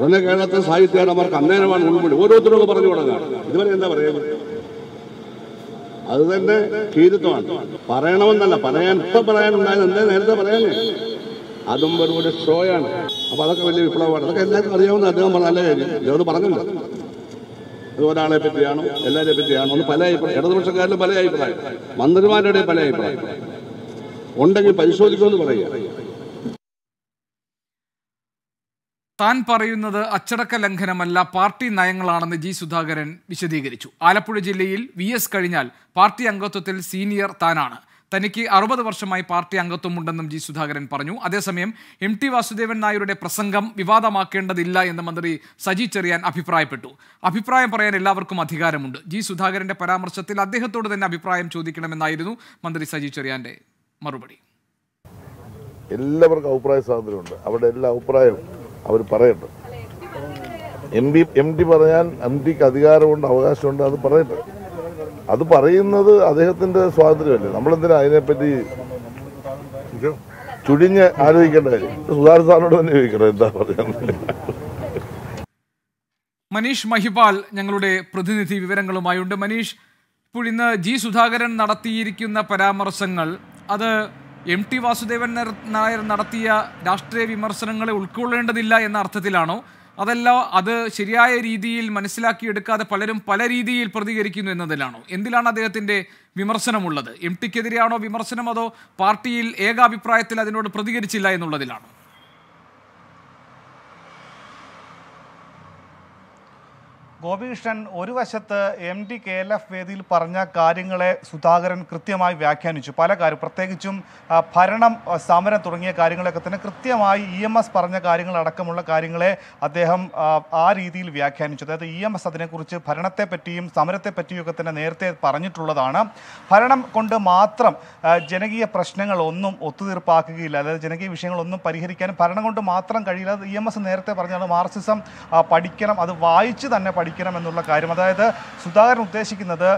S8: ഉടനെ കേരളത്തെ സാഹിത്യകാരന്മാർക്ക് അന്നേരമാണ് മുൻപിടി ഓരോരുത്തരും പറഞ്ഞു തുടങ്ങുക ഇതുവരെ എന്താ പറയുക അത് തന്നെ കീരിത്വമാണ് പറയണമെന്നല്ല പറയാൻ ഇപ്പം പറയാനുണ്ടായത് എന്തേ നേരത്തെ പറയാനേ അതും ഒരു ഷോയാണ് അപ്പോൾ അതൊക്കെ വലിയ വിപ്ലവമാണ് അതൊക്കെ എല്ലാവർക്കും അറിയാവുന്ന അദ്ദേഹം പറഞ്ഞാലേ കാര്യം ഇതോട് പറഞ്ഞില്ല അത് ഒരാളെ പറ്റിയാണോ എല്ലാവരെ പറ്റിയാണോ ഒന്ന് പല അഭിപ്രായം ഇടതുപക്ഷക്കാരിലും
S9: പല അഭിപ്രായം മന്ത്രിമാരുടെ പല അഭിപ്രായം ഉണ്ടെങ്കിൽ പരിശോധിക്കുമെന്ന് പറയുക
S1: താൻ പറയുന്നത് അച്ചടക്ക ലംഘനമല്ല പാർട്ടി നയങ്ങളാണെന്ന് ജി സുധാകരൻ വിശദീകരിച്ചു ആലപ്പുഴ ജില്ലയിൽ വി എസ് കഴിഞ്ഞാൽ പാർട്ടി അംഗത്വത്തിൽ സീനിയർ താനാണ് തനിക്ക് അറുപത് വർഷമായി പാർട്ടി അംഗത്വമുണ്ടെന്നും ജി സുധാകരൻ പറഞ്ഞു അതേസമയം എം ടി വാസുദേവൻ നായരുടെ പ്രസംഗം വിവാദമാക്കേണ്ടതില്ല എന്ന് മന്ത്രി സജി ചെറിയാൻ അഭിപ്രായപ്പെട്ടു അഭിപ്രായം പറയാൻ എല്ലാവർക്കും അധികാരമുണ്ട് ജി സുധാകരന്റെ പരാമർശത്തിൽ അദ്ദേഹത്തോട് തന്നെ അഭിപ്രായം ചോദിക്കണമെന്നായിരുന്നു മന്ത്രി സജി ചെറിയാന്റെ മറുപടി
S9: എല്ലാവർക്കും അഭിപ്രായ സ്വാതന്ത്ര്യമുണ്ട് അവിടെ എല്ലാ അഭിപ്രായവും അവർ പറയട്ടെ എം പി എം ഡി പറയാൻ എം ഡിക്ക് അധികാരമുണ്ട് അവകാശമുണ്ട് അത് പറയട്ടെ അത് പറയുന്നത് അദ്ദേഹത്തിൻ്റെ സ്വാതന്ത്ര്യമല്ലേ നമ്മളെന്തിനാ അതിനെപ്പറ്റി ചുഴിഞ്ഞ് ആലോചിക്കേണ്ട കാര്യം സുധാകർ സാറിനോട് തന്നെ ചോദിക്കണം എന്താ പറയുന്നത്
S1: മനീഷ് മഹിപാൽ ഞങ്ങളുടെ പ്രതിനിധി വിവരങ്ങളുമായുണ്ട് മനീഷ് ഇപ്പോൾ ഇന്ന് ജി സുധാകരൻ നടത്തിയിരിക്കുന്ന പരാമർശങ്ങൾ അത് എം ടി വാസുദേവൻ നായർ നടത്തിയ രാഷ്ട്രീയ വിമർശനങ്ങളെ ഉൾക്കൊള്ളേണ്ടതില്ല എന്ന അർത്ഥത്തിലാണോ അതല്ല അത് ശരിയായ രീതിയിൽ മനസ്സിലാക്കിയെടുക്കാതെ പലരും പല രീതിയിൽ പ്രതികരിക്കുന്നു എന്നതിലാണോ എന്തിലാണ് അദ്ദേഹത്തിൻ്റെ വിമർശനമുള്ളത് എം ടിക്കെതിരെയാണോ വിമർശനം അതോ പാർട്ടിയിൽ ഏകാഭിപ്രായത്തിൽ അതിനോട് പ്രതികരിച്ചില്ല എന്നുള്ളതിലാണോ
S8: ഗോപികൃഷ്ണൻ ഒരു വശത്ത് M D K L F വേദിയിൽ പറഞ്ഞ കാര്യങ്ങളെ സുധാകരൻ കൃത്യമായി വ്യാഖ്യാനിച്ചു പല കാര്യം പ്രത്യേകിച്ചും ഭരണം സമരം തുടങ്ങിയ കാര്യങ്ങളൊക്കെ തന്നെ കൃത്യമായി ഇ എം എസ് പറഞ്ഞ കാര്യങ്ങളടക്കമുള്ള കാര്യങ്ങളെ അദ്ദേഹം ആ രീതിയിൽ വ്യാഖ്യാനിച്ചു അതായത് ഇ എം എസ് അതിനെക്കുറിച്ച് ഭരണത്തെപ്പറ്റിയും സമരത്തെപ്പറ്റിയും ഒക്കെ തന്നെ നേരത്തെ പറഞ്ഞിട്ടുള്ളതാണ് ഭരണം കൊണ്ട് മാത്രം ജനകീയ പ്രശ്നങ്ങൾ ഒന്നും ഒത്തുതീർപ്പാക്കുകയില്ല അതായത് ജനകീയ വിഷയങ്ങളൊന്നും പരിഹരിക്കാനും ഭരണം കൊണ്ട് മാത്രം കഴിയില്ല ഇ എം എസ് നേരത്തെ പറഞ്ഞാണ് മാർക്സിസം പഠിക്കണം അത് വായിച്ച് തന്നെ പഠിക്കണം പഠിക്കണമെന്നുള്ള കാര്യം അതായത് സുധാകരൻ ഉദ്ദേശിക്കുന്നത്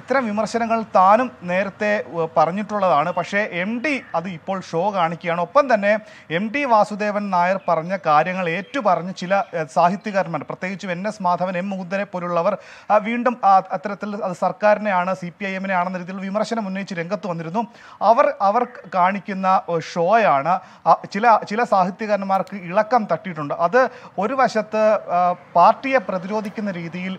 S8: ഇത്തരം വിമർശനങ്ങൾ താനും നേരത്തെ പറഞ്ഞിട്ടുള്ളതാണ് പക്ഷേ എം ഡി അത് ഇപ്പോൾ ഷോ കാണിക്കുകയാണ് ഒപ്പം തന്നെ എം ഡി വാസുദേവൻ നായർ പറഞ്ഞ കാര്യങ്ങൾ ഏറ്റുപറഞ്ഞ് ചില സാഹിത്യകാരന്മാർ പ്രത്യേകിച്ചും എൻ എസ് മാധവൻ എം മുകുന്ദനെ പോലുള്ളവർ വീണ്ടും അത്തരത്തിൽ അത് സർക്കാരിനെയാണ് സി പി ഐ എമ്മിനെയാണെന്ന രീതിയിൽ വിമർശനം ഉന്നയിച്ച് രംഗത്ത് വന്നിരുന്നു അവർ അവർ കാണിക്കുന്ന ഷോയാണ് ചില ചില സാഹിത്യകാരന്മാർക്ക് ഇളക്കം തട്ടിയിട്ടുണ്ട് അത് ഒരു വശത്ത് പാർട്ടിയെ പ്രതിരോധിക്കുന്ന രീതിയിൽ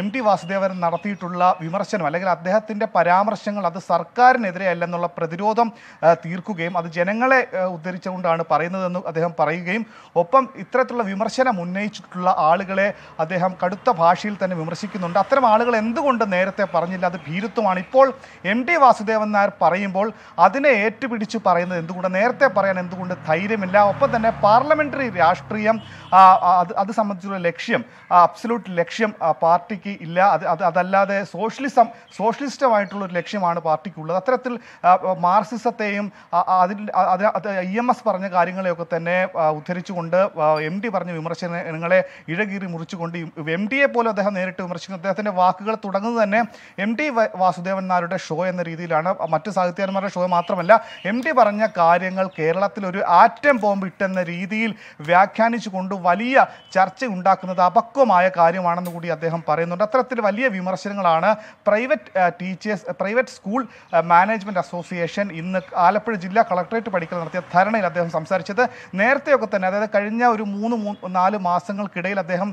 S8: എം ടി വാസുദേവൻ നടത്തിയിട്ടുള്ള വിമർശനം അല്ലെങ്കിൽ അദ്ദേഹത്തിൻ്റെ പരാമർശങ്ങൾ അത് സർക്കാരിനെതിരെയല്ലെന്നുള്ള പ്രതിരോധം തീർക്കുകയും അത് ജനങ്ങളെ ഉദ്ധരിച്ചുകൊണ്ടാണ് പറയുന്നതെന്ന് അദ്ദേഹം പറയുകയും ഒപ്പം ഇത്തരത്തിലുള്ള വിമർശനം ഉന്നയിച്ചിട്ടുള്ള ആളുകളെ അദ്ദേഹം കടുത്ത ഭാഷയിൽ തന്നെ വിമർശിക്കുന്നുണ്ട് അത്തരം ആളുകൾ എന്തുകൊണ്ട് നേരത്തെ പറഞ്ഞില്ല അത് ഭീരുത്വമാണ് ഇപ്പോൾ എം ടി വാസുദേവൻ നായർ പറയുമ്പോൾ അതിനെ ഏറ്റുപിടിച്ച് പറയുന്നത് എന്തുകൊണ്ട് നേരത്തെ പറയാൻ എന്തുകൊണ്ട് ധൈര്യമില്ല ഒപ്പം തന്നെ പാർലമെൻ്ററി രാഷ്ട്രീയം അത് അത് സംബന്ധിച്ചുള്ള ലക്ഷ്യം അബ്സലൂട്ട് ലക്ഷ്യം പാർട്ടിക്ക് ഇല്ല അത് അത് അതല്ലാതെ സോഷ്യൽ സോഷ്യലിസം സോഷ്യലിസ്റ്റുമായിട്ടുള്ള ഒരു ലക്ഷ്യമാണ് പാർട്ടിക്കുള്ളത് അത്തരത്തിൽ മാർസിസത്തെയും അതിൽ ഐ എം എസ് പറഞ്ഞ കാര്യങ്ങളെയൊക്കെ തന്നെ ഉദ്ധരിച്ചുകൊണ്ട് എം ഡി പറഞ്ഞ വിമർശനങ്ങളെ ഇഴകീറി മുറിച്ചുകൊണ്ട് എം ഡിയെ പോലെ അദ്ദേഹം നേരിട്ട് വിമർശിക്കുന്നു അദ്ദേഹത്തിൻ്റെ വാക്കുകൾ തുടങ്ങുന്നത് തന്നെ എം ഡി വാസുദേവൻ നായരുടെ ഷോ എന്ന രീതിയിലാണ് മറ്റ് സാഹിത്യകാരന്മാരുടെ ഷോ മാത്രമല്ല എം ഡി പറഞ്ഞ കാര്യങ്ങൾ കേരളത്തിൽ ഒരു ആറ്റം ബോംബ് ഇട്ടെന്ന രീതിയിൽ വ്യാഖ്യാനിച്ചുകൊണ്ട് വലിയ ചർച്ച ഉണ്ടാക്കുന്നത് അപക്വമായ കാര്യമാണെന്ന് കൂടി അദ്ദേഹം പറയുന്നുണ്ട് അത്തരത്തിൽ വലിയ വിമർശനങ്ങളാണ് private teachers private school management association ഇന്ന് ആലപ്പുഴ ജില്ലാ കളക്ടറേറ്റ് പഠിക്കൽ നടത്തിയ ധരണയിൽ അദ്ദേഹം സംസാരിച്ചത് നേരത്തെയൊക്കെ തന്നെ അതായത് കഴിഞ്ഞ ഒരു മൂന്ന് നാല് മാസങ്ങൾക്കിടയിൽ അദ്ദേഹം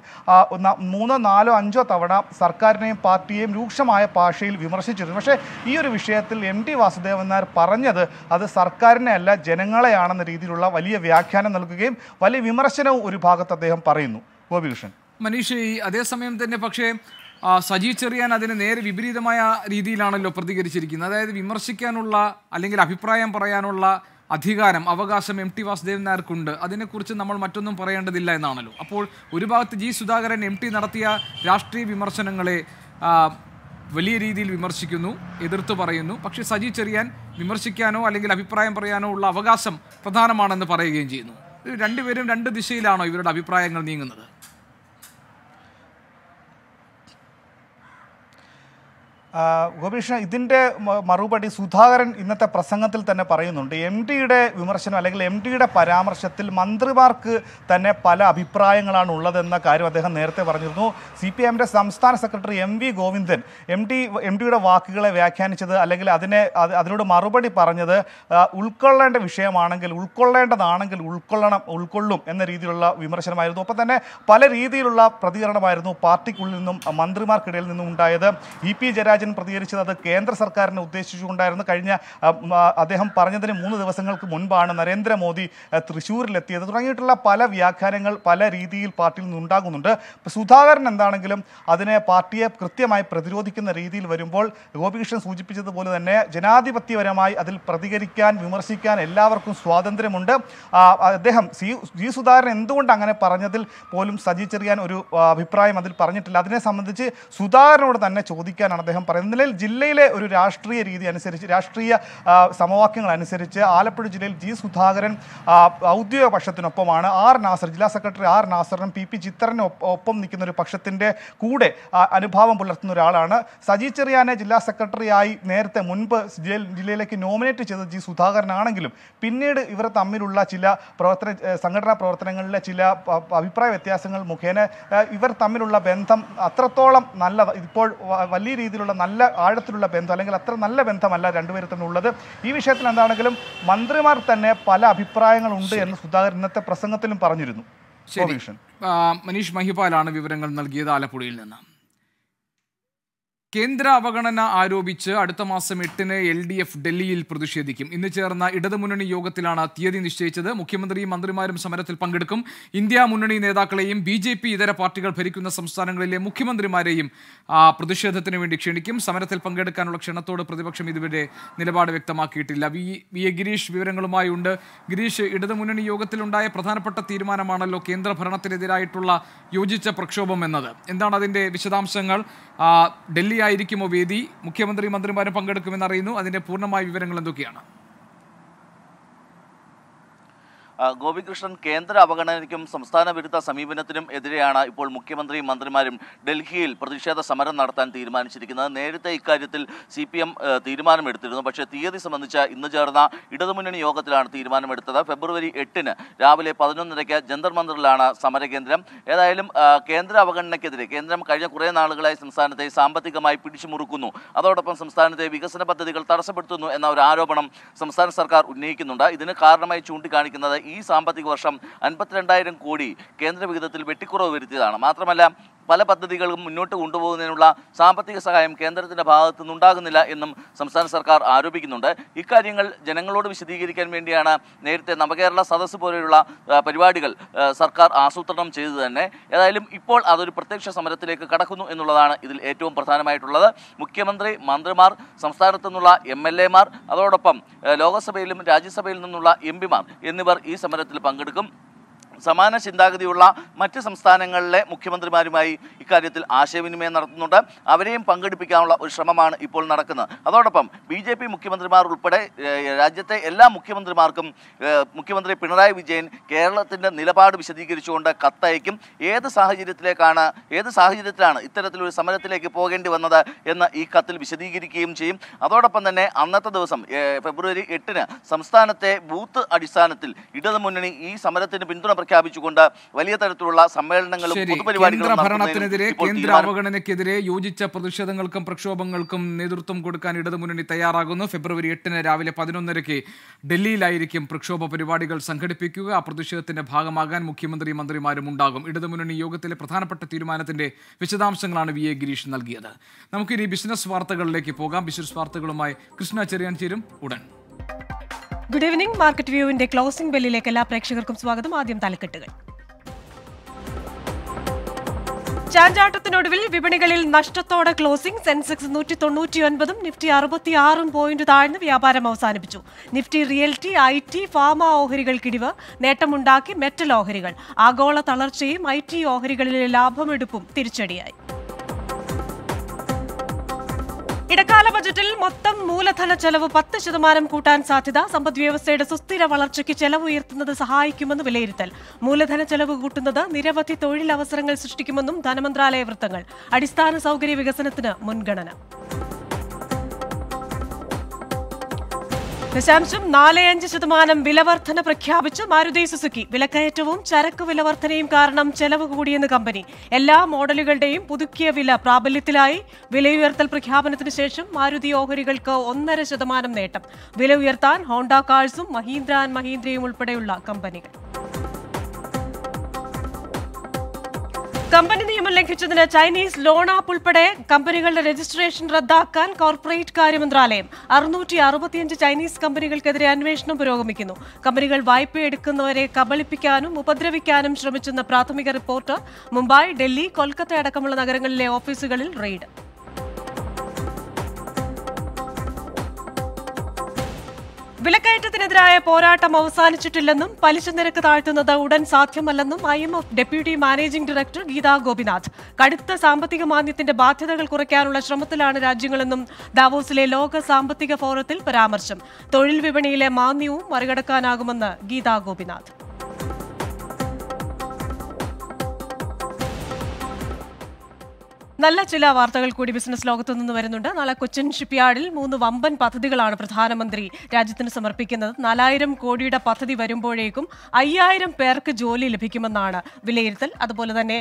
S8: മൂന്നോ നാലോ അഞ്ചോ തവണ സർക്കാരിനെയും പാർട്ടിയെയും രൂക്ഷമായ ഭാഷയിൽ വിമർശിച്ചിരുന്നു പക്ഷേ ഈ ഒരു വിഷയത്തിൽ എം ടി വാസുദേവൻ നായർ പറഞ്ഞത് അത് സർക്കാരിനെ അല്ല ജനങ്ങളെയാണെന്ന രീതിയിലുള്ള വലിയ വ്യാഖ്യാനം നൽകുകയും വലിയ വിമർശനവും ഒരു ഭാഗത്ത് അദ്ദേഹം പറയുന്നു ഗോപികൃഷ്ണൻ
S1: മനീഷ് ഈ അതേസമയം തന്നെ പക്ഷേ സജീവ് ചെറിയാൻ അതിന് നേരെ വിപരീതമായ രീതിയിലാണല്ലോ പ്രതികരിച്ചിരിക്കുന്നത് അതായത് വിമർശിക്കാനുള്ള അല്ലെങ്കിൽ അഭിപ്രായം പറയാനുള്ള അധികാരം അവകാശം എം ടി വാസുദേവൻ നായർക്കുണ്ട് അതിനെക്കുറിച്ച് നമ്മൾ മറ്റൊന്നും പറയേണ്ടതില്ല എന്നാണല്ലോ അപ്പോൾ ഒരു ഭാഗത്ത് ജി സുധാകരൻ എം ടി നടത്തിയ രാഷ്ട്രീയ വിമർശനങ്ങളെ വലിയ രീതിയിൽ വിമർശിക്കുന്നു എതിർത്ത് പറയുന്നു പക്ഷേ സജി ചെറിയാൻ വിമർശിക്കാനോ അല്ലെങ്കിൽ അഭിപ്രായം പറയാനോ ഉള്ള അവകാശം പ്രധാനമാണെന്ന് പറയുകയും ചെയ്യുന്നു രണ്ടുപേരും രണ്ട് ദിശയിലാണോ ഇവരുടെ അഭിപ്രായങ്ങൾ നീങ്ങുന്നത്
S8: ഗോപീഷ് ഇതിൻ്റെ മറുപടി സുധാകരൻ ഇന്നത്തെ പ്രസംഗത്തിൽ തന്നെ പറയുന്നുണ്ട് എം ഡിയുടെ വിമർശനം അല്ലെങ്കിൽ എം ഡിയുടെ പരാമർശത്തിൽ മന്ത്രിമാർക്ക് തന്നെ പല അഭിപ്രായങ്ങളാണ് ഉള്ളതെന്ന കാര്യം അദ്ദേഹം നേരത്തെ പറഞ്ഞിരുന്നു സി പി എമ്മിൻ്റെ സംസ്ഥാന secretary M V Govindan M D M ഡിയുടെ വാക്കുകളെ വ്യാഖ്യാനിച്ചത് അല്ലെങ്കിൽ അതിനെ അതിനോട് മറുപടി പറഞ്ഞത് ഉൾക്കൊള്ളേണ്ട വിഷയമാണെങ്കിൽ ഉൾക്കൊള്ളേണ്ടതാണെങ്കിൽ ഉൾക്കൊള്ളണം ഉൾക്കൊള്ളും എന്ന രീതിയിലുള്ള വിമർശനമായിരുന്നു അപ്പോൾ തന്നെ പല രീതിയിലുള്ള പ്രതികരണമായിരുന്നു പാർട്ടിക്കുള്ളിൽ നിന്നും മന്ത്രിമാർക്കിടയിൽ നിന്നും ഉണ്ടായത് ഇ പി ജയരാജൻ പ്രതികരിച്ചത് അത് കേന്ദ്ര സർക്കാരിനെ ഉദ്ദേശിച്ചുകൊണ്ടായിരുന്നു കഴിഞ്ഞ അദ്ദേഹം പറഞ്ഞതിന് മൂന്ന് ദിവസങ്ങൾക്ക് മുൻപാണ് നരേന്ദ്രമോദി തൃശ്ശൂരിലെത്തിയത് തുടങ്ങിയിട്ടുള്ള പല വ്യാഖ്യാനങ്ങൾ പല രീതിയിൽ പാർട്ടിയിൽ നിന്നുണ്ടാകുന്നുണ്ട് സുധാകരൻ എന്താണെങ്കിലും അതിനെ പാർട്ടിയെ കൃത്യമായി പ്രതിരോധിക്കുന്ന രീതിയിൽ വരുമ്പോൾ ഗോപികൃഷ്ണൻ സൂചിപ്പിച്ചതുപോലെ തന്നെ ജനാധിപത്യപരമായി അതിൽ പ്രതികരിക്കാൻ വിമർശിക്കാൻ എല്ലാവർക്കും സ്വാതന്ത്ര്യമുണ്ട് അദ്ദേഹം സി ജി സുധാകരൻ എന്തുകൊണ്ട് അങ്ങനെ പറഞ്ഞതിൽ പോലും സജി ചെറിയാൻ ഒരു അഭിപ്രായം അതിൽ പറഞ്ഞിട്ടില്ല അതിനെ സംബന്ധിച്ച് സുധാകരനോട് തന്നെ ചോദിക്കാനാണ് അദ്ദേഹം പറയുന്നത് നിലയിൽ ജില്ലയിലെ ഒരു രാഷ്ട്രീയ രീതി അനുസരിച്ച് രാഷ്ട്രീയ സമവാക്യങ്ങൾ അനുസരിച്ച് ആലപ്പുഴ ജില്ലയിൽ ജി സുധാകരൻ ഔദ്യോഗിക പക്ഷത്തിനൊപ്പമാണ് ആർ നാസർ ജില്ലാ സെക്രട്ടറി ആർ നാസറിനും പി പി ചിത്രനും ഒപ്പം നിൽക്കുന്ന ഒരു പക്ഷത്തിൻ്റെ കൂടെ അനുഭാവം പുലർത്തുന്ന ഒരാളാണ് സജി ചെറിയാനെ ജില്ലാ സെക്രട്ടറിയായി നേരത്തെ മുൻപ് ജില്ലയിലേക്ക് നോമിനേറ്റ് ചെയ്ത ജി സുധാകരനാണെങ്കിലും പിന്നീട് ഇവർ തമ്മിലുള്ള ചില പ്രവർത്തന സംഘടനാ പ്രവർത്തനങ്ങളിലെ ചില അഭിപ്രായ വ്യത്യാസങ്ങൾ മുഖേന ഇവർ തമ്മിലുള്ള ബന്ധം അത്രത്തോളം നല്ല ഇപ്പോൾ വലിയ രീതിയിലുള്ള നല്ല ആഴത്തിലുള്ള ബന്ധം അല്ലെങ്കിൽ അത്ര നല്ല ബന്ധമല്ല രണ്ടുപേരും തമ്മിലുള്ളത് ഈ വിഷയത്തിൽ എന്താണെങ്കിലും മന്ത്രിമാർ തന്നെ പല അഭിപ്രായങ്ങളുണ്ട് എന്ന് സുധാകരൻ ഇന്നത്തെ പ്രസംഗത്തിലും പറഞ്ഞിരുന്നു
S1: മനീഷ് മഹിപാലാണ് വിവരങ്ങൾ നൽകിയത് ആലപ്പുഴയിൽ നിന്ന് കേന്ദ്ര അവഗണന ആരോപിച്ച് അടുത്ത മാസം എട്ടിന് എൽ ഡി എഫ് ഡൽഹിയിൽ പ്രതിഷേധിക്കും ഇന്ന് ചേർന്ന ഇടതുമുന്നണി യോഗത്തിലാണ് തീയതി നിശ്ചയിച്ചത് മുഖ്യമന്ത്രിയും മന്ത്രിമാരും സമരത്തിൽ പങ്കെടുക്കും ഇന്ത്യ മുന്നണി നേതാക്കളെയും ബി ജെ പി ഇതര പാർട്ടികൾ ഭരിക്കുന്ന സംസ്ഥാനങ്ങളിലെ മുഖ്യമന്ത്രിമാരെയും പ്രതിഷേധത്തിന് വേണ്ടി ക്ഷണിക്കും സമരത്തിൽ പങ്കെടുക്കാനുള്ള ക്ഷണത്തോട് പ്രതിപക്ഷം ഇതുവരെ നിലപാട് വ്യക്തമാക്കിയിട്ടില്ല വി വി എ ഗിരീഷ് വിവരങ്ങളുമായി ഉണ്ട് ഗിരീഷ് ഇടതുമുന്നണി യോഗത്തിലുണ്ടായ പ്രധാനപ്പെട്ട തീരുമാനമാണല്ലോ കേന്ദ്ര ഭരണത്തിനെതിരായിട്ടുള്ള യോജിച്ച പ്രക്ഷോഭം എന്നത് എന്താണ് അതിൻ്റെ വിശദാംശങ്ങൾ ഡൽഹി വേദിയായിരിക്കുമോ വേദി മുഖ്യമന്ത്രി മന്ത്രിമാരും പങ്കെടുക്കുമെന്ന് അറിയുന്നു അതിൻ്റെ പൂർണ്ണമായ വിവരങ്ങൾ എന്തൊക്കെയാണ്
S10: ഗോപികൃഷ്ണൻ കേന്ദ്ര അവഗണനയ്ക്കും സംസ്ഥാന വിരുദ്ധ സമീപനത്തിനും എതിരെയാണ് ഇപ്പോൾ മുഖ്യമന്ത്രിയും മന്ത്രിമാരും ഡൽഹിയിൽ പ്രതിഷേധ സമരം നടത്താൻ തീരുമാനിച്ചിരിക്കുന്നത് നേരത്തെ ഇക്കാര്യത്തിൽ സി പി എം തീരുമാനമെടുത്തിരുന്നു പക്ഷേ തീയതി സംബന്ധിച്ച് ഇന്ന് ചേർന്ന ഇടതുമുന്നണി യോഗത്തിലാണ് തീരുമാനമെടുത്തത് ഫെബ്രുവരി എട്ടിന് രാവിലെ പതിനൊന്നരയ്ക്ക് ജന്തർ സമര സമരകേന്ദ്രം ഏതായാലും കേന്ദ്ര അവഗണനയ്ക്കെതിരെ കേന്ദ്രം കഴിഞ്ഞ കുറേ നാളുകളായി സംസ്ഥാനത്തെ സാമ്പത്തികമായി പിടിച്ചുമുറുക്കുന്നു അതോടൊപ്പം സംസ്ഥാനത്തെ വികസന പദ്ധതികൾ തടസ്സപ്പെടുത്തുന്നു എന്ന ഒരു ആരോപണം സംസ്ഥാന സർക്കാർ ഉന്നയിക്കുന്നുണ്ട് ഇതിന് കാരണമായി ചൂണ്ടിക്കാണിക്കുന്നത് ഈ സാമ്പത്തിക വർഷം അൻപത്തിരണ്ടായിരം കോടി വിഹിതത്തിൽ വെട്ടിക്കുറവ് വരുത്തിയതാണ് മാത്രമല്ല പല പദ്ധതികളും മുന്നോട്ട് കൊണ്ടുപോകുന്നതിനുള്ള സാമ്പത്തിക സഹായം കേന്ദ്രത്തിൻ്റെ ഭാഗത്തു നിന്നുണ്ടാകുന്നില്ല എന്നും സംസ്ഥാന സർക്കാർ ആരോപിക്കുന്നുണ്ട് ഇക്കാര്യങ്ങൾ ജനങ്ങളോട് വിശദീകരിക്കാൻ വേണ്ടിയാണ് നേരത്തെ നവകേരള സദസ്സ് പോലെയുള്ള പരിപാടികൾ സർക്കാർ ആസൂത്രണം ചെയ്തു തന്നെ ഏതായാലും ഇപ്പോൾ അതൊരു പ്രത്യക്ഷ സമരത്തിലേക്ക് കടക്കുന്നു എന്നുള്ളതാണ് ഇതിൽ ഏറ്റവും പ്രധാനമായിട്ടുള്ളത് മുഖ്യമന്ത്രി മന്ത്രിമാർ സംസ്ഥാനത്തു നിന്നുള്ള എം എൽ എമാർ അതോടൊപ്പം ലോകസഭയിലും രാജ്യസഭയിൽ നിന്നുള്ള എം പിമാർ എന്നിവർ ഈ സമരത്തിൽ പങ്കെടുക്കും സമാന ചിന്താഗതിയുള്ള മറ്റ് സംസ്ഥാനങ്ങളിലെ മുഖ്യമന്ത്രിമാരുമായി ഇക്കാര്യത്തിൽ ആശയവിനിമയം നടത്തുന്നുണ്ട് അവരെയും പങ്കെടുപ്പിക്കാനുള്ള ഒരു ശ്രമമാണ് ഇപ്പോൾ നടക്കുന്നത് അതോടൊപ്പം ബി ജെ പി മുഖ്യമന്ത്രിമാർ ഉൾപ്പെടെ രാജ്യത്തെ എല്ലാ മുഖ്യമന്ത്രിമാർക്കും മുഖ്യമന്ത്രി പിണറായി വിജയൻ കേരളത്തിൻ്റെ നിലപാട് വിശദീകരിച്ചുകൊണ്ട് കത്തയക്കും ഏത് സാഹചര്യത്തിലേക്കാണ് ഏത് സാഹചര്യത്തിലാണ് ഇത്തരത്തിലൊരു സമരത്തിലേക്ക് പോകേണ്ടി വന്നത് എന്ന് ഈ കത്തിൽ വിശദീകരിക്കുകയും ചെയ്യും അതോടൊപ്പം തന്നെ അന്നത്തെ ദിവസം ഫെബ്രുവരി എട്ടിന് സംസ്ഥാനത്തെ ബൂത്ത് അടിസ്ഥാനത്തിൽ ഇടതുമുന്നണി ഈ സമരത്തിന് പിന്തുണ പ്രഖ്യാപിച്ചുകൊണ്ട് വലിയ തരത്തിലുള്ള സമ്മേളനങ്ങളും കേന്ദ്ര
S1: അവഗണനയ്ക്കെതിരെ യോജിച്ച പ്രതിഷേധങ്ങൾക്കും പ്രക്ഷോഭങ്ങൾക്കും നേതൃത്വം കൊടുക്കാൻ ഇടതുമുന്നണി തയ്യാറാകുന്നു ഫെബ്രുവരി എട്ടിന് രാവിലെ പതിനൊന്നരയ്ക്ക് ഡൽഹിയിലായിരിക്കും പ്രക്ഷോഭ പരിപാടികൾ സംഘടിപ്പിക്കുക ആ പ്രതിഷേധത്തിന്റെ ഭാഗമാകാൻ മുഖ്യമന്ത്രി മന്ത്രിമാരും ഉണ്ടാകും ഇടതുമുന്നണി യോഗത്തിലെ പ്രധാനപ്പെട്ട തീരുമാനത്തിന്റെ വിശദാംശങ്ങളാണ് വി എ ഗിരീഷ് നൽകിയത് നമുക്കിനി ബിസിനസ് വാർത്തകളിലേക്ക് പോകാം ബിസിനസ് വാർത്തകളുമായി കൃഷ്ണ ചെറിയാൻ ചേരും ഉടൻ
S11: ഗുഡ് ഈവനിംഗ് മാർക്കറ്റ് വ്യൂവിന്റെ ക്ലോസിംഗ് ബെല്ലിലേക്ക് എല്ലാ പ്രേക്ഷകർക്കും സ്വാഗതം ആദ്യം തലക്കെട്ടുകൾ ചാഞ്ചാട്ടത്തിനൊടുവിൽ വിപണികളിൽ നഷ്ടത്തോടെ ക്ലോസിംഗ് സെൻസെക്സ് നൂറ്റി തൊണ്ണൂറ്റിയൊൻപതും നിഫ്റ്റി അറുപത്തിയാറും പോയിന്റ് താഴ്ന്ന് വ്യാപാരം അവസാനിപ്പിച്ചു Nifty realty I T pharma ഓഹരികൾക്കിടിവ് നേട്ടമുണ്ടാക്കി മെറ്റൽ ഓഹരികൾ ആഗോള തളർച്ചയും ഐ ടി ഓഹരികളിലെ ലാഭമെടുപ്പും തിരിച്ചടിയായി ഇടക്കാല ബജറ്റിൽ മൊത്തം മൂലധന ചെലവ് പത്ത് ശതമാനം കൂട്ടാൻ സാധ്യത സമ്പദ്വ്യവസ്ഥയുടെ സുസ്ഥിര വളർച്ചയ്ക്ക് ചെലവ് ഉയർത്തുന്നത് സഹായിക്കുമെന്ന് വിലയിരുത്തൽ മൂലധന ചെലവ് കൂട്ടുന്നത് നിരവധി തൊഴിലവസരങ്ങൾ സൃഷ്ടിക്കുമെന്നും ധനമന്ത്രാലയ വൃത്തങ്ങൾ അടിസ്ഥാന സൗകര്യ വികസനത്തിന് മുൻഗണന ദശാംശം നാല് അഞ്ച് ശതമാനം വിലവർധന പ്രഖ്യാപിച്ച് മാരുതി സുസുക്കി വിലക്കയറ്റവും ചരക്ക് വിലവർധനയും കാരണം ചെലവ് കൂടിയെന്ന് കമ്പനി എല്ലാ മോഡലുകളുടെയും പുതുക്കിയ വില പ്രാബല്യത്തിലായി വിലയുയർത്തൽ പ്രഖ്യാപനത്തിന് ശേഷം മാരുതി ഓഹരികൾക്ക് ഒന്നര ശതമാനം നേട്ടം വില ഉയർത്താൻ ഹോണ്ട കാഴ്സും മഹീന്ദ്ര ആൻഡ് മഹീന്ദ്രയും ഉൾപ്പെടെയുള്ള കമ്പനികൾ കമ്പനി നിയമം ലംഘിച്ചതിന് ചൈനീസ് ലോൺ ആപ്പ് ഉൾപ്പെടെ കമ്പനികളുടെ രജിസ്ട്രേഷൻ റദ്ദാക്കാൻ കോർപ്പറേറ്റ് കാര്യ മന്ത്രാലയം അറുന്നൂറ്റി അറുപത്തിയഞ്ച് ചൈനീസ് കമ്പനികൾക്കെതിരെ അന്വേഷണം പുരോഗമിക്കുന്നു കമ്പനികൾ വായ്പയെടുക്കുന്നവരെ കബളിപ്പിക്കാനും ഉപദ്രവിക്കാനും ശ്രമിച്ചെന്ന പ്രാഥമിക റിപ്പോർട്ട് മുംബൈ ഡൽഹി കൊൽക്കത്ത അടക്കമുള്ള നഗരങ്ങളിലെ ഓഫീസുകളിൽ റെയ്ഡ് വിലക്കയറ്റത്തിനെതിരായ പോരാട്ടം അവസാനിച്ചിട്ടില്ലെന്നും പലിശ നിരക്ക് താഴ്ത്തുന്നത് ഉടൻ സാധ്യമല്ലെന്നും I M F deputy managing director Geeta Gopinath കടുത്ത സാമ്പത്തിക മാന്ദ്യത്തിന്റെ ബാധ്യതകൾ കുറയ്ക്കാനുള്ള ശ്രമത്തിലാണ് രാജ്യങ്ങളെന്നും ദാവോസിലെ ലോക സാമ്പത്തിക ഫോറത്തിൽ പരാമർശം തൊഴിൽ വിപണിയിലെ മാന്ദ്യവും മറികടക്കാനാകുമെന്ന് ഗീതാ ഗോപിനാഥ് നല്ല ചില വാർത്തകൾ കൂടി ബിസിനസ് ലോകത്തു നിന്ന് വരുന്നുണ്ട് നാളെ കൊച്ചിൻ ഷിപ്പ്യാർഡിൽ മൂന്ന് വമ്പൻ പദ്ധതികളാണ് പ്രധാനമന്ത്രി രാജ്യത്തിന് സമർപ്പിക്കുന്നത് നാലായിരം കോടിയുടെ പദ്ധതി വരുമ്പോഴേക്കും അയ്യായിരം പേർക്ക് ജോലി ലഭിക്കുമെന്നാണ് വിലയിരുത്തൽ അതുപോലെ തന്നെ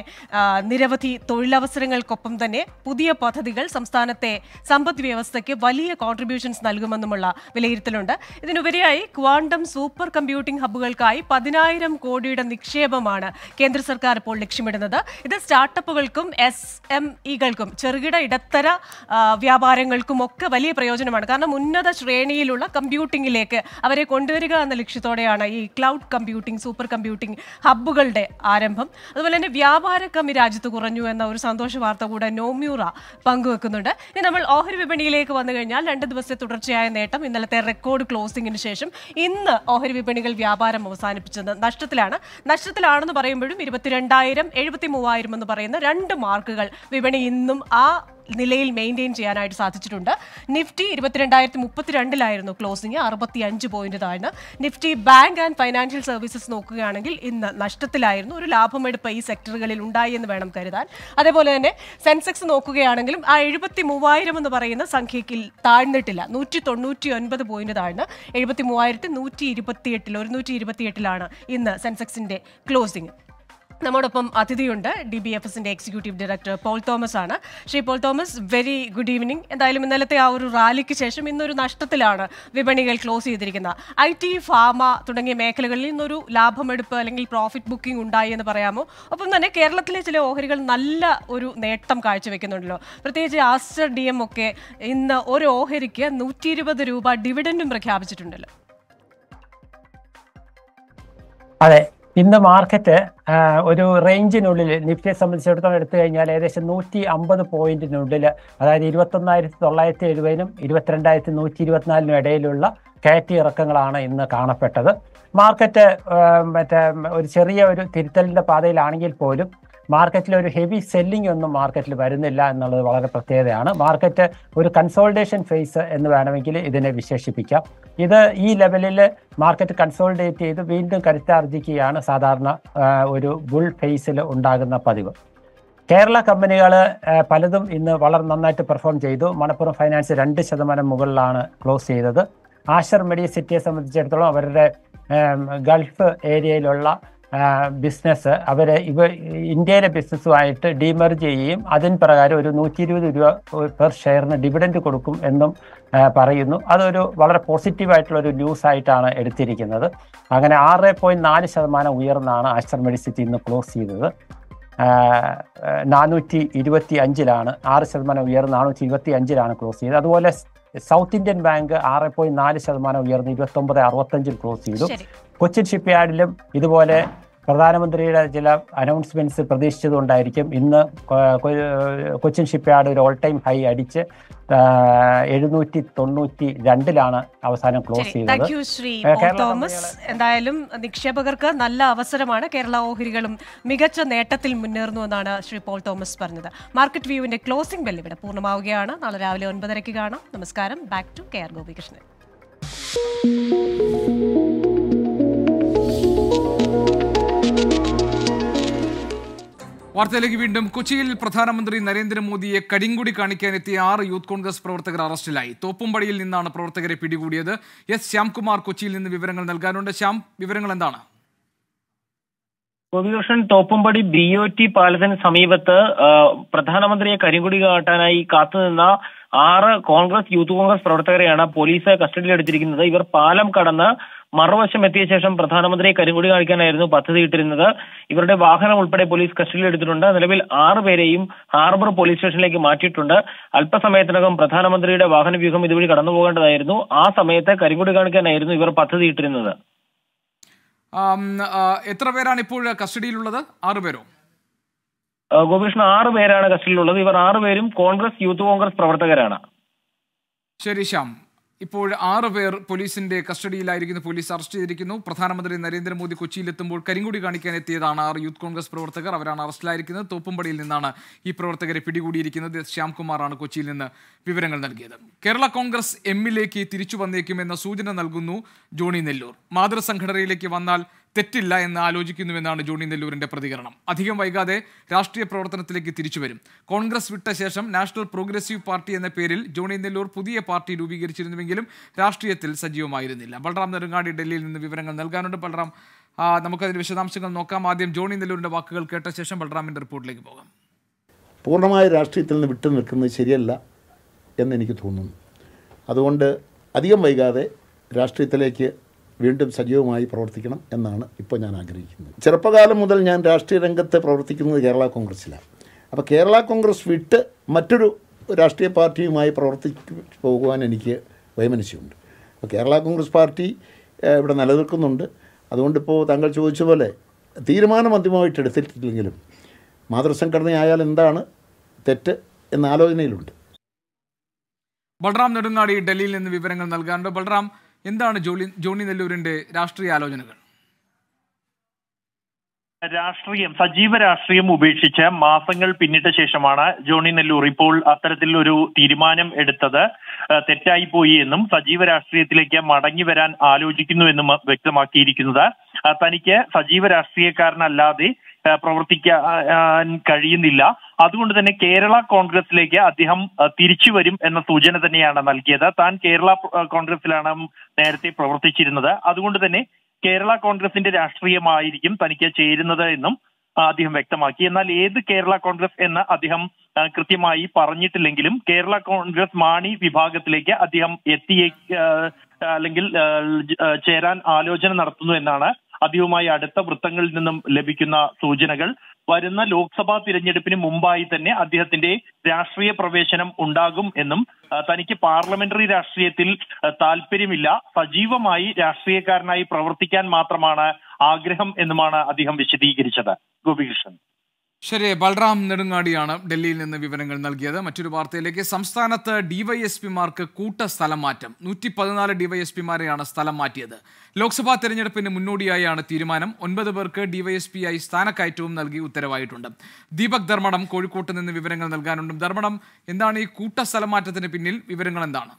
S11: നിരവധി തൊഴിലവസരങ്ങൾക്കൊപ്പം തന്നെ പുതിയ പദ്ധതികൾ സംസ്ഥാനത്തെ സമ്പദ് വ്യവസ്ഥയ്ക്ക് വലിയ കോൺട്രിബ്യൂഷൻസ് നൽകുമെന്നുമുള്ള വിലയിരുത്തലുണ്ട് ഇതിനുപരിയായി ക്വാണ്ടം സൂപ്പർ കമ്പ്യൂട്ടിംഗ് ഹബ്ബുകൾക്കായി പതിനായിരം കോടിയുടെ നിക്ഷേപമാണ് കേന്ദ്ര സർക്കാർ ഇപ്പോൾ ലക്ഷ്യമിടുന്നത് ഇത് സ്റ്റാർട്ടപ്പുകൾക്കും എസ് എം ഈകൾക്കും ചെറുകിട ഇടത്തര വ്യാപാരങ്ങൾക്കും ഒക്കെ വലിയ പ്രയോജനമാണ് കാരണം ഉന്നത ശ്രേണിയിലുള്ള കമ്പ്യൂട്ടിങ്ങിലേക്ക് അവരെ കൊണ്ടുവരിക എന്ന ലക്ഷ്യത്തോടെയാണ് ഈ ക്ലൗഡ് കമ്പ്യൂട്ടിംഗ് സൂപ്പർ കമ്പ്യൂട്ടിംഗ് ഹബ്ബുകളുടെ ആരംഭം അതുപോലെ തന്നെ വ്യാപാര കമ്മി രാജ്യത്ത് കുറഞ്ഞു എന്ന ഒരു സന്തോഷ വാർത്ത കൂടെ നോമ്യൂറ പങ്കുവെക്കുന്നുണ്ട് ഇനി നമ്മൾ ഓഹരി വിപണിയിലേക്ക് വന്നു കഴിഞ്ഞാൽ രണ്ട് ദിവസത്തെ തുടർച്ചയായ നേട്ടം ഇന്നലത്തെ റെക്കോർഡ് ക്ലോസിംഗിന് ശേഷം ഇന്ന് ഓഹരി വിപണികൾ വ്യാപാരം അവസാനിപ്പിച്ചത് നഷ്ടത്തിലാണ് നഷ്ടത്തിലാണെന്ന് പറയുമ്പോഴും ഇരുപത്തിരണ്ടായിരം എഴുപത്തി മൂവായിരം എന്ന് പറയുന്ന രണ്ട് മാർക്കുകൾ വിപണി അങ്ങനെ ഇന്നും ആ നിലയിൽ മെയിൻറ്റെയിൻ ചെയ്യാനായിട്ട് സാധിച്ചിട്ടുണ്ട് നിഫ്റ്റി ഇരുപത്തിരണ്ടായിരത്തി മുപ്പത്തിരണ്ടിലായിരുന്നു ക്ലോസിംഗ് അറുപത്തി അഞ്ച് പോയിന്റ് താഴ്ന്ന് Nifty bank and financial services നോക്കുകയാണെങ്കിൽ ഇന്ന് നഷ്ടത്തിലായിരുന്നു ഒരു ലാഭമെടുപ്പ് ഈ സെക്ടറുകളിൽ ഉണ്ടായി എന്ന് വേണം കരുതാൻ അതേപോലെ തന്നെ സെൻസെക്സ് നോക്കുകയാണെങ്കിലും ആ എഴുപത്തി മൂവായിരം എന്ന് പറയുന്ന സംഖ്യയ്ക്ക് താഴ്ന്നിട്ടില്ല നൂറ്റി തൊണ്ണൂറ്റി ഒൻപത് പോയിന്റ് താഴ്ന്ന് എഴുപത്തി മൂവായിരത്തി നൂറ്റി ഇരുപത്തിയെട്ടിൽ ഒരുന്നൂറ്റി ഇരുപത്തിയെട്ടിലാണ് ഇന്ന് സെൻസെക്സിന്റെ ക്ലോസിംഗ് നമ്മോടൊപ്പം അതിഥിയുണ്ട് ഡി ബി എഫ് എസിന്റെ എക്സിക്യൂട്ടീവ് ഡയറക്ടർ പോൾ തോമസ് ആണ് Shri Paul Thomas very good evening എന്തായാലും ഇന്നലത്തെ ആ ഒരു റാലിക്ക് ശേഷം ഇന്നൊരു നഷ്ടത്തിലാണ് വിപണികൾ ക്ലോസ് ചെയ്തിരിക്കുന്നത് ഐ ടി ഫാമ തുടങ്ങിയ മേഖലകളിൽ ഇന്നൊരു ലാഭമെടുപ്പ് അല്ലെങ്കിൽ പ്രോഫിറ്റ് ബുക്കിംഗ് ഉണ്ടായി എന്ന് പറയാമോ ഒപ്പം തന്നെ കേരളത്തിലെ ചില ഓഹരികൾ നല്ല ഒരു നേട്ടം കാഴ്ചവെക്കുന്നുണ്ടല്ലോ പ്രത്യേകിച്ച് ആസ്റ്റർ ഡി എം ഒക്കെ ഇന്ന് ഒരു ഓഹരിക്ക് നൂറ്റി ഇരുപത് രൂപ ഡിവിഡൻഡും പ്രഖ്യാപിച്ചിട്ടുണ്ടല്ലോ
S12: അതെ ഇന്ന് മാർക്കറ്റ് ഒരു റേഞ്ചിനുള്ളിൽ നിഫ്റ്റിയെ സംബന്ധിച്ചിടത്തോളം എടുത്തു കഴിഞ്ഞാൽ ഏകദേശം നൂറ്റി അമ്പത് പോയിന്റിനുള്ളിൽ അതായത് ഒന്നായിരത്തി തൊള്ളായിരത്തി എഴുപതിനും ഇരുപത്തിരണ്ടായിരത്തി നൂറ്റി ഇരുപത്തിനാലിനും ഇടയിലുള്ള കയറ്റി ഇറക്കങ്ങളാണ് ഇന്ന് കാണപ്പെട്ടത് മാർക്കറ്റ് മറ്റേ ഒരു ചെറിയ ഒരു തിരുത്തലിന്റെ പാതയിലാണെങ്കിൽ പോലും മാർക്കറ്റിൽ ഒരു ഹെവി സെല്ലിംഗ് ഒന്നും മാർക്കറ്റിൽ വരുന്നില്ല എന്നുള്ളത് വളരെ പ്രത്യേകതയാണ് മാർക്കറ്റ് ഒരു കൺസോൾട്ടേഷൻ ഫേസ് എന്ന് വേണമെങ്കിൽ ഇതിനെ വിശേഷിപ്പിക്കാം ഇത് ഈ ലെവലിൽ മാർക്കറ്റ് കൺസോൾഡേറ്റ് ചെയ്ത് വീണ്ടും കരുത്താർജിക്കുകയാണ് സാധാരണ ഒരു ബുൾ ഫേസിൽ ഉണ്ടാകുന്ന പതിവ് കേരള കമ്പനികൾ പലതും ഇന്ന് വളരെ നന്നായിട്ട് പെർഫോം ചെയ്തു മണപ്പുറം ഫൈനാൻസ് രണ്ട് ശതമാനം മുകളിലാണ് ക്ലോസ് ചെയ്തത് ആഷർ മെഡിയ സിറ്റിയെ സംബന്ധിച്ചിടത്തോളം അവരുടെ ഗൾഫ് ഏരിയയിലുള്ള ബിസിനസ് അവർ ഇവ ഇന്ത്യയിലെ ബിസിനസ്സുമായിട്ട് ഡിമെർജ് ചെയ്യുകയും അതിന് പ്രകാരം ഒരു നൂറ്റി ഇരുപത് രൂപ പെർ ഷെയറിന് ഡിവിഡൻഡ് കൊടുക്കും എന്നും പറയുന്നു അതൊരു വളരെ പോസിറ്റീവായിട്ടുള്ള ഒരു ന്യൂസ് ആയിട്ടാണ് എടുത്തിരിക്കുന്നത് അങ്ങനെ ആറ് പോയിന്റ് നാല് ശതമാനം ഉയർന്നാണ് ആസ്റ്റർ മെഡിസിറ്റി ഇന്ന് ക്ലോസ് ചെയ്തത് നാനൂറ്റി ഇരുപത്തി അഞ്ചിലാണ് ആറ് ശതമാനം ഉയർന്ന് നാനൂറ്റി ഇരുപത്തി അഞ്ചിലാണ് ക്ലോസ് ചെയ്തത് അതുപോലെ സൗത്ത് ഇന്ത്യൻ ബാങ്ക് ആറ് പോയിന്റ് നാല് ശതമാനം ഉയർന്ന് ഇരുപത്തി ഒമ്പത് അറുപത്തഞ്ചിൽ ക്ലോസ് ചെയ്തു കൊച്ചിൻ യാർഡിലും ഇതുപോലെ പ്രധാനമന്ത്രിയുടെ ചില അനൗൺസ്മെന്റ്സ് പ്രതീക്ഷിച്ചതുകൊണ്ടായിരിക്കും ഇന്ന് കൊച്ചിൻ യാർഡ് ഒരു ഓൾ ടൈം ഹൈ അടിച്ച് എഴുന്നൂറ്റി തൊണ്ണൂറ്റി രണ്ടിലാണ് അവസാനം ക്ലോസ് ചെയ്തത് തോമസ്
S11: എന്തായാലും നിക്ഷേപകർക്ക് നല്ല അവസരമാണ് കേരള ഓഹരികളും മികച്ച നേട്ടത്തിൽ മുന്നേറുന്നു എന്നാണ് ശ്രീ പോൾ തോമസ് പറഞ്ഞത് മാർക്കറ്റ് വ്യൂവിന്റെ ക്ലോസിംഗ് ബെല്ല് ഇവിടെ പൂർണ്ണമാവുകയാണ് നാളെ രാവിലെ ഒൻപതരയ്ക്ക് കാണാം നമസ്കാരം back to K R Gopikrishnan
S1: വാർത്തയിലേക്ക് വീണ്ടും കൊച്ചിയിൽ പ്രധാനമന്ത്രി നരേന്ദ്രമോദിയെ കടിങ്കുടി കാണിക്കാനെത്തിയ ആറ് യൂത്ത് കോൺഗ്രസ് പ്രവർത്തകർ അറസ്റ്റിലായി തോപ്പുംപടിയിൽ നിന്നാണ് പ്രവർത്തകരെ പിടികൂടിയത് എസ് ശ്യാംകുമാർ കൊച്ചിയിൽ നിന്ന് വിവരങ്ങൾ നൽകാനുണ്ട് ശ്യാം വിവരങ്ങൾ എന്താണ്
S13: Gopikrishnan Thoppumpady B O T പാലത്തിന് സമീപത്ത് പ്രധാനമന്ത്രിയെ കരിങ്കുടി കാട്ടാനായി കാത്തുനിന്ന ആറ് കോൺഗ്രസ് യൂത്ത് കോൺഗ്രസ് പ്രവർത്തകരെയാണ് പോലീസ് കസ്റ്റഡിയിൽ എടുത്തിരിക്കുന്നത് ഇവർ പാലം കടന്ന് മറുവശം എത്തിയ ശേഷം പ്രധാനമന്ത്രിയെ കരിങ്കുടി കാണിക്കാനായിരുന്നു പദ്ധതിയിട്ടിരുന്നത് ഇവരുടെ വാഹനം ഉൾപ്പെടെ പോലീസ് കസ്റ്റഡിയിൽ എടുത്തിട്ടുണ്ട് നിലവിൽ ആറ് പേരെയും ഹാർബർ പോലീസ് സ്റ്റേഷനിലേക്ക് മാറ്റിയിട്ടുണ്ട് അല്പസമയത്തിനകം പ്രധാനമന്ത്രിയുടെ വാഹനവ്യൂഹം ഇതുവഴി കടന്നുപോകേണ്ടതായിരുന്നു ആ സമയത്ത് കരിങ്കുടി കാണിക്കാനായിരുന്നു ഇവർ പദ്ധതിയിട്ടിരുന്നത്
S1: എത്ര പേരാണ് ഇപ്പോൾ കസ്റ്റഡിയിലുള്ളത് ആറുപേരോ
S13: ഗോപകൃഷ്ണ ആറ് പേരാണ് കസ്റ്റഡിയിലുള്ളത് ഇവർ ആറുപേരും കോൺഗ്രസ് യൂത്ത് കോൺഗ്രസ് പ്രവർത്തകരാണ്
S1: ശരി ശ്യാം ഇപ്പോൾ ആറ് പേർ പോലീസിന്റെ കസ്റ്റഡിയിലായിരിക്കുന്നു പോലീസ് അറസ്റ്റ് ചെയ്തിരിക്കുന്നു പ്രധാനമന്ത്രി നരേന്ദ്രമോദി കൊച്ചിയിലെത്തുമ്പോൾ കരിങ്കുടി കാണിക്കാൻ എത്തിയതാണ് ആറ് യൂത്ത് കോൺഗ്രസ് പ്രവർത്തകർ അവരാണ് അറസ്റ്റിലായിരിക്കുന്നത് തോപ്പുംപടിയിൽ നിന്നാണ് ഈ പ്രവർത്തകരെ പിടികൂടിയിരിക്കുന്നത് ശ്യാംകുമാറാണ് കൊച്ചിയിൽ നിന്ന് വിവരങ്ങൾ നൽകിയത് കേരള കോൺഗ്രസ് എമ്മിലേക്ക് തിരിച്ചു വന്നേക്കുമെന്ന സൂചന നൽകുന്നു ജോണി നെല്ലൂർ മാതൃസംഘടനയിലേക്ക് വന്നാൽ തെറ്റില്ല എന്ന് ആലോചിക്കുന്നുവെന്നാണ് ജോണി നെല്ലൂരിന്റെ പ്രതികരണം അധികം വൈകാതെ രാഷ്ട്രീയ പ്രവർത്തനത്തിലേക്ക് തിരിച്ചു വരും കോൺഗ്രസ് വിട്ട ശേഷം നാഷണൽ പ്രോഗ്രസീവ് പാർട്ടി എന്ന പേരിൽ ജോണി നെല്ലൂർ പുതിയ പാർട്ടി രൂപീകരിച്ചിരുന്നുവെങ്കിലും രാഷ്ട്രീയത്തിൽ സജീവമായിരുന്നില്ല ബൽറാം നെടുങ്ങാടി ഡൽഹിയിൽ നിന്ന് വിവരങ്ങൾ നൽകാനുണ്ട് ബൽറാം നമുക്കതിൻ്റെ വിശദാംശങ്ങൾ നോക്കാം ആദ്യം ജോണി നെല്ലൂരിൻ്റെ വാക്കുകൾ കേട്ട ശേഷം ബൽറാമിൻ്റെ റിപ്പോർട്ടിലേക്ക് പോകാം
S9: പൂർണ്ണമായ രാഷ്ട്രീയത്തിൽ നിന്ന് വിട്ടു നിൽക്കുന്നത് ശരിയല്ല എന്നെനിക്ക് തോന്നുന്നു അതുകൊണ്ട് അധികം വൈകാതെ രാഷ്ട്രീയത്തിലേക്ക് വീണ്ടും സജീവമായി പ്രവർത്തിക്കണം എന്നാണ് ഇപ്പോൾ ഞാൻ ആഗ്രഹിക്കുന്നത് ചെറുപ്പകാലം മുതൽ ഞാൻ രാഷ്ട്രീയ രംഗത്ത് പ്രവർത്തിക്കുന്നത് കേരള കോൺഗ്രസ്സിലാണ് അപ്പോൾ കേരള കോൺഗ്രസ് വിട്ട് മറ്റൊരു രാഷ്ട്രീയ പാർട്ടിയുമായി പ്രവർത്തിച്ച് പോകുവാൻ എനിക്ക് വൈമനസ്യമുണ്ട് അപ്പോൾ കേരള കോൺഗ്രസ് പാർട്ടി ഇവിടെ നിലനിൽക്കുന്നുണ്ട് അതുകൊണ്ടിപ്പോൾ താങ്കൾ ചോദിച്ച പോലെ തീരുമാനം അന്തിമമായിട്ട് എടുത്തിട്ടില്ലെങ്കിലും മാതൃസംഘടനയായാൽ എന്താണ് തെറ്റ് എന്ന ആലോചനയിലുണ്ട്
S1: ബൽറാം നെടുങ്ങാടി ഡൽഹിയിൽ നിന്ന് വിവരങ്ങൾ നൽകാറുണ്ട് ബൽറാം എന്താണ് ജോളി ജോണി നെല്ലൂരിന്റെ രാഷ്ട്രീയ ആലോചനകൾ
S14: രാഷ്ട്രീയം സജീവ രാഷ്ട്രീയം ഉപേക്ഷിച്ച് മാസങ്ങൾ പിന്നിട്ട ശേഷമാണ് ജോണി നെല്ലൂർ ഇപ്പോൾ അത്തരത്തിൽ ഒരു തീരുമാനം എടുത്തത് പോയി എന്നും സജീവ രാഷ്ട്രീയത്തിലേക്ക് മടങ്ങി വരാൻ ആലോചിക്കുന്നു എന്നും വ്യക്തമാക്കിയിരിക്കുന്നത് തനിക്ക് സജീവ രാഷ്ട്രീയക്കാരനല്ലാതെ പ്രവർത്തിക്കാൻ കഴിയുന്നില്ല അതുകൊണ്ട് തന്നെ കേരള കോൺഗ്രസിലേക്ക് അദ്ദേഹം തിരിച്ചു വരും എന്ന സൂചന തന്നെയാണ് നൽകിയത് താൻ കേരള കോൺഗ്രസിലാണ് നേരത്തെ പ്രവർത്തിച്ചിരുന്നത് അതുകൊണ്ട് തന്നെ കേരള കോൺഗ്രസിന്റെ രാഷ്ട്രീയമായിരിക്കും തനിക്ക് ചേരുന്നത് എന്നും അദ്ദേഹം വ്യക്തമാക്കി എന്നാൽ ഏത് കേരള കോൺഗ്രസ് എന്ന് അദ്ദേഹം കൃത്യമായി പറഞ്ഞിട്ടില്ലെങ്കിലും കേരള കോൺഗ്രസ് മാണി വിഭാഗത്തിലേക്ക് അദ്ദേഹം എത്തിയേ അല്ലെങ്കിൽ ചേരാൻ ആലോചന നടത്തുന്നു എന്നാണ് അധികമായി അടുത്ത വൃത്തങ്ങളിൽ നിന്നും ലഭിക്കുന്ന സൂചനകൾ വരുന്ന ലോക്സഭാ തിരഞ്ഞെടുപ്പിന് മുമ്പായി തന്നെ അദ്ദേഹത്തിന്റെ രാഷ്ട്രീയ പ്രവേശനം ഉണ്ടാകും എന്നും തനിക്ക് പാർലമെന്ററി രാഷ്ട്രീയത്തിൽ താല്പര്യമില്ല സജീവമായി രാഷ്ട്രീയക്കാരനായി പ്രവർത്തിക്കാൻ മാത്രമാണ് ആഗ്രഹം എന്നുമാണ് അദ്ദേഹം വിശദീകരിച്ചത് ഗോപികൃഷ്ണൻ
S1: ശരി ബൽറാം നെടുങ്ങാടിയാണ് ഡൽഹിയിൽ നിന്ന് വിവരങ്ങൾ നൽകിയത് മറ്റൊരു വാർത്തയിലേക്ക് സംസ്ഥാനത്ത് ഡിവൈഎസ്പിമാർക്ക് കൂട്ട സ്ഥലം മാറ്റം നൂറ്റി പതിനാല് ഡിവൈഎസ്പിമാരെയാണ് സ്ഥലം മാറ്റിയത് ലോക്സഭാ തെരഞ്ഞെടുപ്പിന് മുന്നോടിയായാണ് തീരുമാനം ഒൻപത് പേർക്ക് ഡിവൈഎസ്പിയായി സ്ഥാനക്കയറ്റവും നൽകി ഉത്തരവായിട്ടുണ്ട് ദീപക് ധർമ്മടം കോഴിക്കോട്ട് നിന്ന് വിവരങ്ങൾ നൽകാനുണ്ട് ധർമ്മടം എന്താണ് ഈ കൂട്ട സ്ഥലം മാറ്റത്തിന് പിന്നിൽ വിവരങ്ങൾ എന്താണ്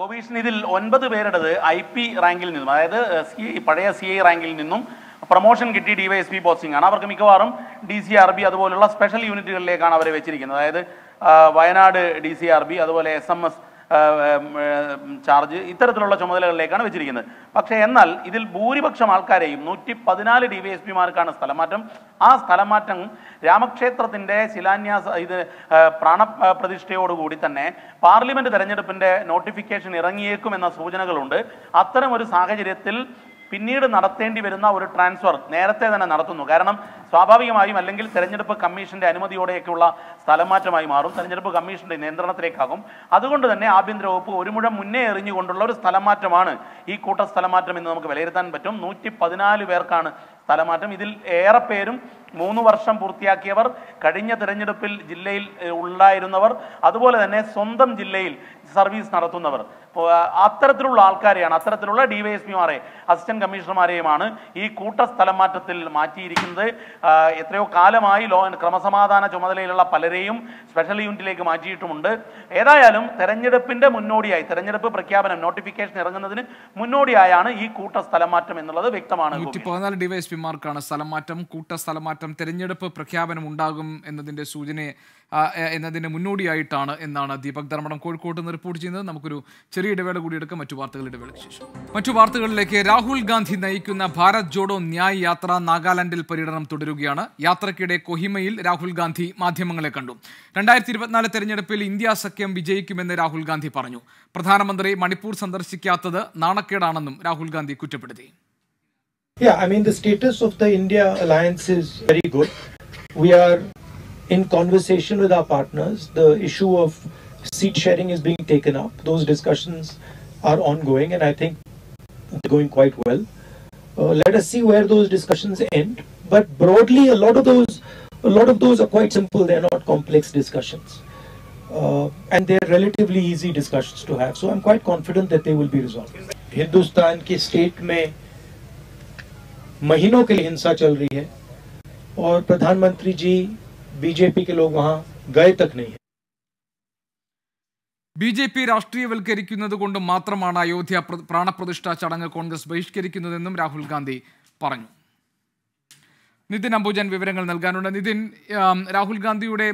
S9: ഗോപീഷൻ ഇതിൽ ഒൻപത് പേരുടേത് ഐ പി റാങ്കിൽ നിന്നും അതായത് പഴയ സി ഐ റാങ്കിൽ നിന്നും പ്രൊമോഷൻ കിട്ടി ഡി പി പോസ്റ്റിംഗ് ആണ് അവർക്ക് മിക്കവാറും ഡി സി ആർ ബി അതുപോലുള്ള സ്പെഷ്യൽ യൂണിറ്റുകളിലേക്കാണ് അവരെ വെച്ചിരിക്കുന്നത് അതായത് Wayanad D C R B അതുപോലെ എസ് എം എസ് ചാർജ് ഇത്തരത്തിലുള്ള ചുമതലകളിലേക്കാണ് വെച്ചിരിക്കുന്നത് പക്ഷേ എന്നാൽ ഇതിൽ ഭൂരിപക്ഷം ആൾക്കാരെയും നൂറ്റി പതിനാല് ഡി വൈ എസ് പിമാർക്കാണ് സ്ഥലമാറ്റം ആ സ്ഥലമാറ്റം രാമക്ഷേത്രത്തിൻ്റെ ശിലാന്യാസ ഇത് പ്രാണപ്രതിഷ്ഠയോടുകൂടി തന്നെ പാർലമെൻറ്റ് തെരഞ്ഞെടുപ്പിൻ്റെ നോട്ടിഫിക്കേഷൻ ഇറങ്ങിയേക്കും എന്ന സൂചനകളുണ്ട് അത്തരം ഒരു സാഹചര്യത്തിൽ പിന്നീട് നടത്തേണ്ടി വരുന്ന ഒരു ട്രാൻസ്ഫർ നേരത്തെ തന്നെ നടത്തുന്നു കാരണം സ്വാഭാവികമായും അല്ലെങ്കിൽ തെരഞ്ഞെടുപ്പ് കമ്മീഷന്റെ അനുമതിയോടെയൊക്കെയുള്ള സ്ഥലമാറ്റമായി മാറും തെരഞ്ഞെടുപ്പ് കമ്മീഷന്റെ നിയന്ത്രണത്തിലേക്കാകും അതുകൊണ്ട് തന്നെ ആഭ്യന്തര വകുപ്പ് ഒരു മുഴം മുന്നേ എറിഞ്ഞുകൊണ്ടുള്ള ഒരു സ്ഥലമാറ്റമാണ് ഈ കൂട്ട സ്ഥലമാറ്റം എന്ന് നമുക്ക് വിലയിരുത്താൻ പറ്റും നൂറ്റി പതിനാല് പേർക്കാണ് സ്ഥലമാറ്റം ഇതിൽ ഏറെ പേരും മൂന്ന് വർഷം പൂർത്തിയാക്കിയവർ കഴിഞ്ഞ തിരഞ്ഞെടുപ്പിൽ ജില്ലയിൽ ഉണ്ടായിരുന്നവർ അതുപോലെ തന്നെ സ്വന്തം ജില്ലയിൽ സർവീസ് നടത്തുന്നവർ അത്തരത്തിലുള്ള ആൾക്കാരെയാണ് അത്തരത്തിലുള്ള ഡി വൈ എസ് അസിസ്റ്റന്റ് കമ്മീഷണർമാരെയുമാണ് ഈ കൂട്ട സ്ഥലമാറ്റത്തിൽ മാറ്റിയിരിക്കുന്നത് എത്രയോ കാലമായി ലോ ക്രമസമാധാന ചുമതലയിലുള്ള പലരെയും സ്പെഷ്യൽ യൂണിറ്റിലേക്ക് മാറ്റിയിട്ടുമുണ്ട് ഏതായാലും തെരഞ്ഞെടുപ്പിന്റെ മുന്നോടിയായി തെരഞ്ഞെടുപ്പ് പ്രഖ്യാപനം നോട്ടിഫിക്കേഷൻ ഇറങ്ങുന്നതിന് മുന്നോടിയായാണ് ഈ കൂട്ട സ്ഥലമാറ്റം എന്നുള്ളത് വ്യക്തമാണ്
S1: പിമാർക്കാണ് സ്ഥലമാറ്റം കൂട്ട സ്ഥലമാറ്റം തെരഞ്ഞെടുപ്പ് പ്രഖ്യാപനം ഉണ്ടാകും എന്നതിൻ്റെ സൂചന എന്നതിൻ്റെ മുന്നോടിയായിട്ടാണ് എന്നാണ് ദീപക് ധർമ്മടം കോഴിക്കോട്ട് നിന്ന് റിപ്പോർട്ട് ചെയ്യുന്നത് നമുക്കൊരു ചെറിയ ഇടവേള കൂടി എടുക്കാം മറ്റു വാർത്തകൾ ഇടവേളയ്ക്ക് ശേഷം മറ്റു വാർത്തകളിലേക്ക് രാഹുൽ ഗാന്ധി നയിക്കുന്ന ഭാരത് ജോഡോ ന്യായ് യാത്ര നാഗാലാൻഡിൽ പര്യടനം തുടരുകയാണ് യാത്രയ്ക്കിടെ കൊഹിമയിൽ രാഹുൽ ഗാന്ധി മാധ്യമങ്ങളെ കണ്ടു രണ്ടായിരത്തി ഇരുപത്തിനാല് തെരഞ്ഞെടുപ്പിൽ ഇന്ത്യ സഖ്യം വിജയിക്കുമെന്ന് രാഹുൽ ഗാന്ധി പറഞ്ഞു പ്രധാനമന്ത്രി മണിപ്പൂർ സന്ദർശിക്കാത്തത് നാണക്കേടാണെന്നും രാഹുൽ ഗാന്ധി കുറ്റപ്പെടുത്തി
S7: Yeah, I mean, the status of the India alliance is very good. We are in conversation with our partners. The issue of seat sharing is being taken up. Those discussions are ongoing, and I think they're going quite well. Uh, let us see where those discussions end. But broadly, a lot of those, a lot of those are quite simple. They're not complex discussions, uh, and they're relatively easy discussions to have. So I'm quite confident that they will be resolved. Hindustan ki state mein. महीनों के लिए हिंसा चल रही है और प्रधानमंत्री जी BJP के लोग वहां गए तक नहीं है ബിജെപി
S1: രാഷ്ട്രീയവൽക്കരിക്കുന്നത് കൊണ്ട് മാത്രമാണ് അയോധ്യ പ്രാണപ്രതിഷ്ഠാ ചടങ്ങ് കോൺഗ്രസ് ബഹിഷ്കരിക്കുന്നതെന്നും രാഹുൽ ഗാന്ധി പറഞ്ഞു നിതിൻ അംബുജൻ വിവരങ്ങൾ നൽകാനുണ്ട് നിതിൻ രാഹുൽ ഗാന്ധിയുടെ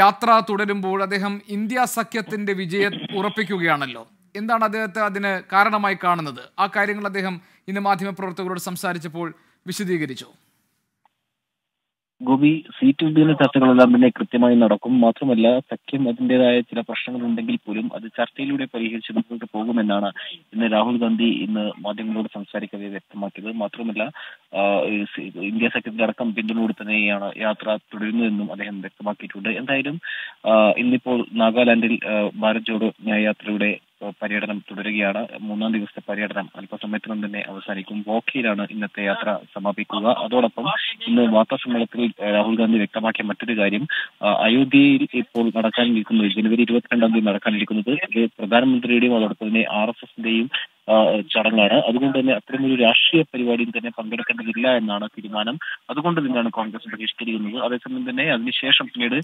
S1: യാത്ര തുടരുമ്പോൾ അദ്ദേഹം ഇന്ത്യ സഖ്യത്തിന്റെ വിജയം ഉറപ്പിക്കുകയാണല്ലോ എന്താണ് അദ്ദേഹത്തെ അതിന് കാരണമായി കാണുന്നത് ആ കാര്യങ്ങൾ അദ്ദേഹം ഇന്ന് മാധ്യമപ്രവർത്തകരോട് സംസാരിച്ചപ്പോൾ വിശദീകരിച്ചു
S13: ഗോപി സീറ്റ് വിഭജന ചർച്ചകളെല്ലാം തന്നെ കൃത്യമായി നടക്കും മാത്രമല്ല സഖ്യം അതിൻ്റെതായ ചില പ്രശ്നങ്ങൾ ഉണ്ടെങ്കിൽ പോലും അത് ചർച്ചയിലൂടെ പരിഹരിച്ച് മുന്നോട്ട് പോകുമെന്നാണ് ഇന്ന് രാഹുൽ ഗാന്ധി ഇന്ന് മാധ്യമങ്ങളോട് സംസാരിക്കവേ വ്യക്തമാക്കിയത് മാത്രമല്ല ഇന്ത്യ സഖ്യത്തിന്റെ അടക്കം പിന്തുണയോട് തന്നെയാണ് യാത്ര തുടരുന്നതെന്നും അദ്ദേഹം വ്യക്തമാക്കിയിട്ടുണ്ട് എന്തായാലും ഇന്നിപ്പോൾ നാഗാലാൻഡിൽ ഭാരത് ജോഡോ ന്യായയാത്രയുടെ പര്യടനം തുടരുകയാണ് മൂന്നാം ദിവസത്തെ പര്യടനം അല്പസമയത്തിനും തന്നെ അവസാനിക്കും വോക്കിയിലാണ് ഇന്നത്തെ യാത്ര സമാപിക്കുക അതോടൊപ്പം ഇന്ന് വാർത്താസമ്മേളനത്തിൽ രാഹുൽ ഗാന്ധി വ്യക്തമാക്കിയ മറ്റൊരു കാര്യം അയോധ്യയിൽ ഇപ്പോൾ നടക്കാൻ ജനുവരി ഇരുപത്തിരണ്ടാം തീയതി നടക്കാനിരിക്കുന്നത് പ്രധാനമന്ത്രിയുടെയും അതോടൊപ്പം തന്നെ ആർ എസ് എസിന്റെയും ചടങ്ങാണ് അതുകൊണ്ട് തന്നെ അത്തരമൊരു രാഷ്ട്രീയ പരിപാടിയിൽ തന്നെ പങ്കെടുക്കേണ്ടതില്ല എന്നാണ് തീരുമാനം അതുകൊണ്ട് തന്നെയാണ് കോൺഗ്രസ് ബഹിഷ്കരിക്കുന്നത് അതേസമയം തന്നെ അതിനുശേഷം പിന്നീട്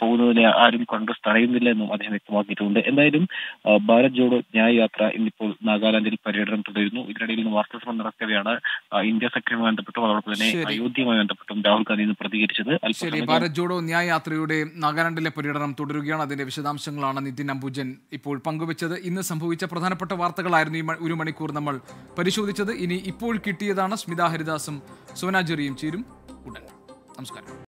S13: പോകുന്നതിനെ ആരും കോൺഗ്രസ് തടയുന്നില്ല എന്നും അദ്ദേഹം വ്യക്തമാക്കിയിട്ടുണ്ട് എന്തായാലും ഭാരത് ജോഡോ ന്യായ യാത്ര ഇന്നിപ്പോൾ നാഗാലാന്റിൽ പര്യടനം തുടരുന്നു ഇതിനിടയിൽ നിന്ന് വാർത്താശ്രമം നടക്കവെയാണ് ഇന്ത്യ സഖ്യവുമായി ബന്ധപ്പെട്ടും അതോടൊപ്പം തന്നെ അയോധ്യയുമായി ബന്ധപ്പെട്ടും രാഹുൽ ഗാന്ധി ഇന്ന് പ്രതികരിച്ചത് ഭാരത്
S1: ജോഡോ ന്യായ യാത്രയുടെ നാഗാലാന്റിലെ പര്യടനം തുടരുകയാണ് അതിന്റെ വിശദാംശങ്ങളാണ് നിതിൻ അംബുജൻ ഇപ്പോൾ പങ്കുവച്ചത് ഇന്ന് സംഭവിച്ച പ്രധാനപ്പെട്ട വാർത്തകളായിരുന്നു ഈ ഒരു മണിക്കൂർ നമ്മൾ പരിശോധിച്ചത് ഇനി ഇപ്പോൾ കിട്ടിയതാണ് സ്മിത ഹരിദാസും സോനാജെറിയും ചേരും ഉടൻ നമസ്കാരം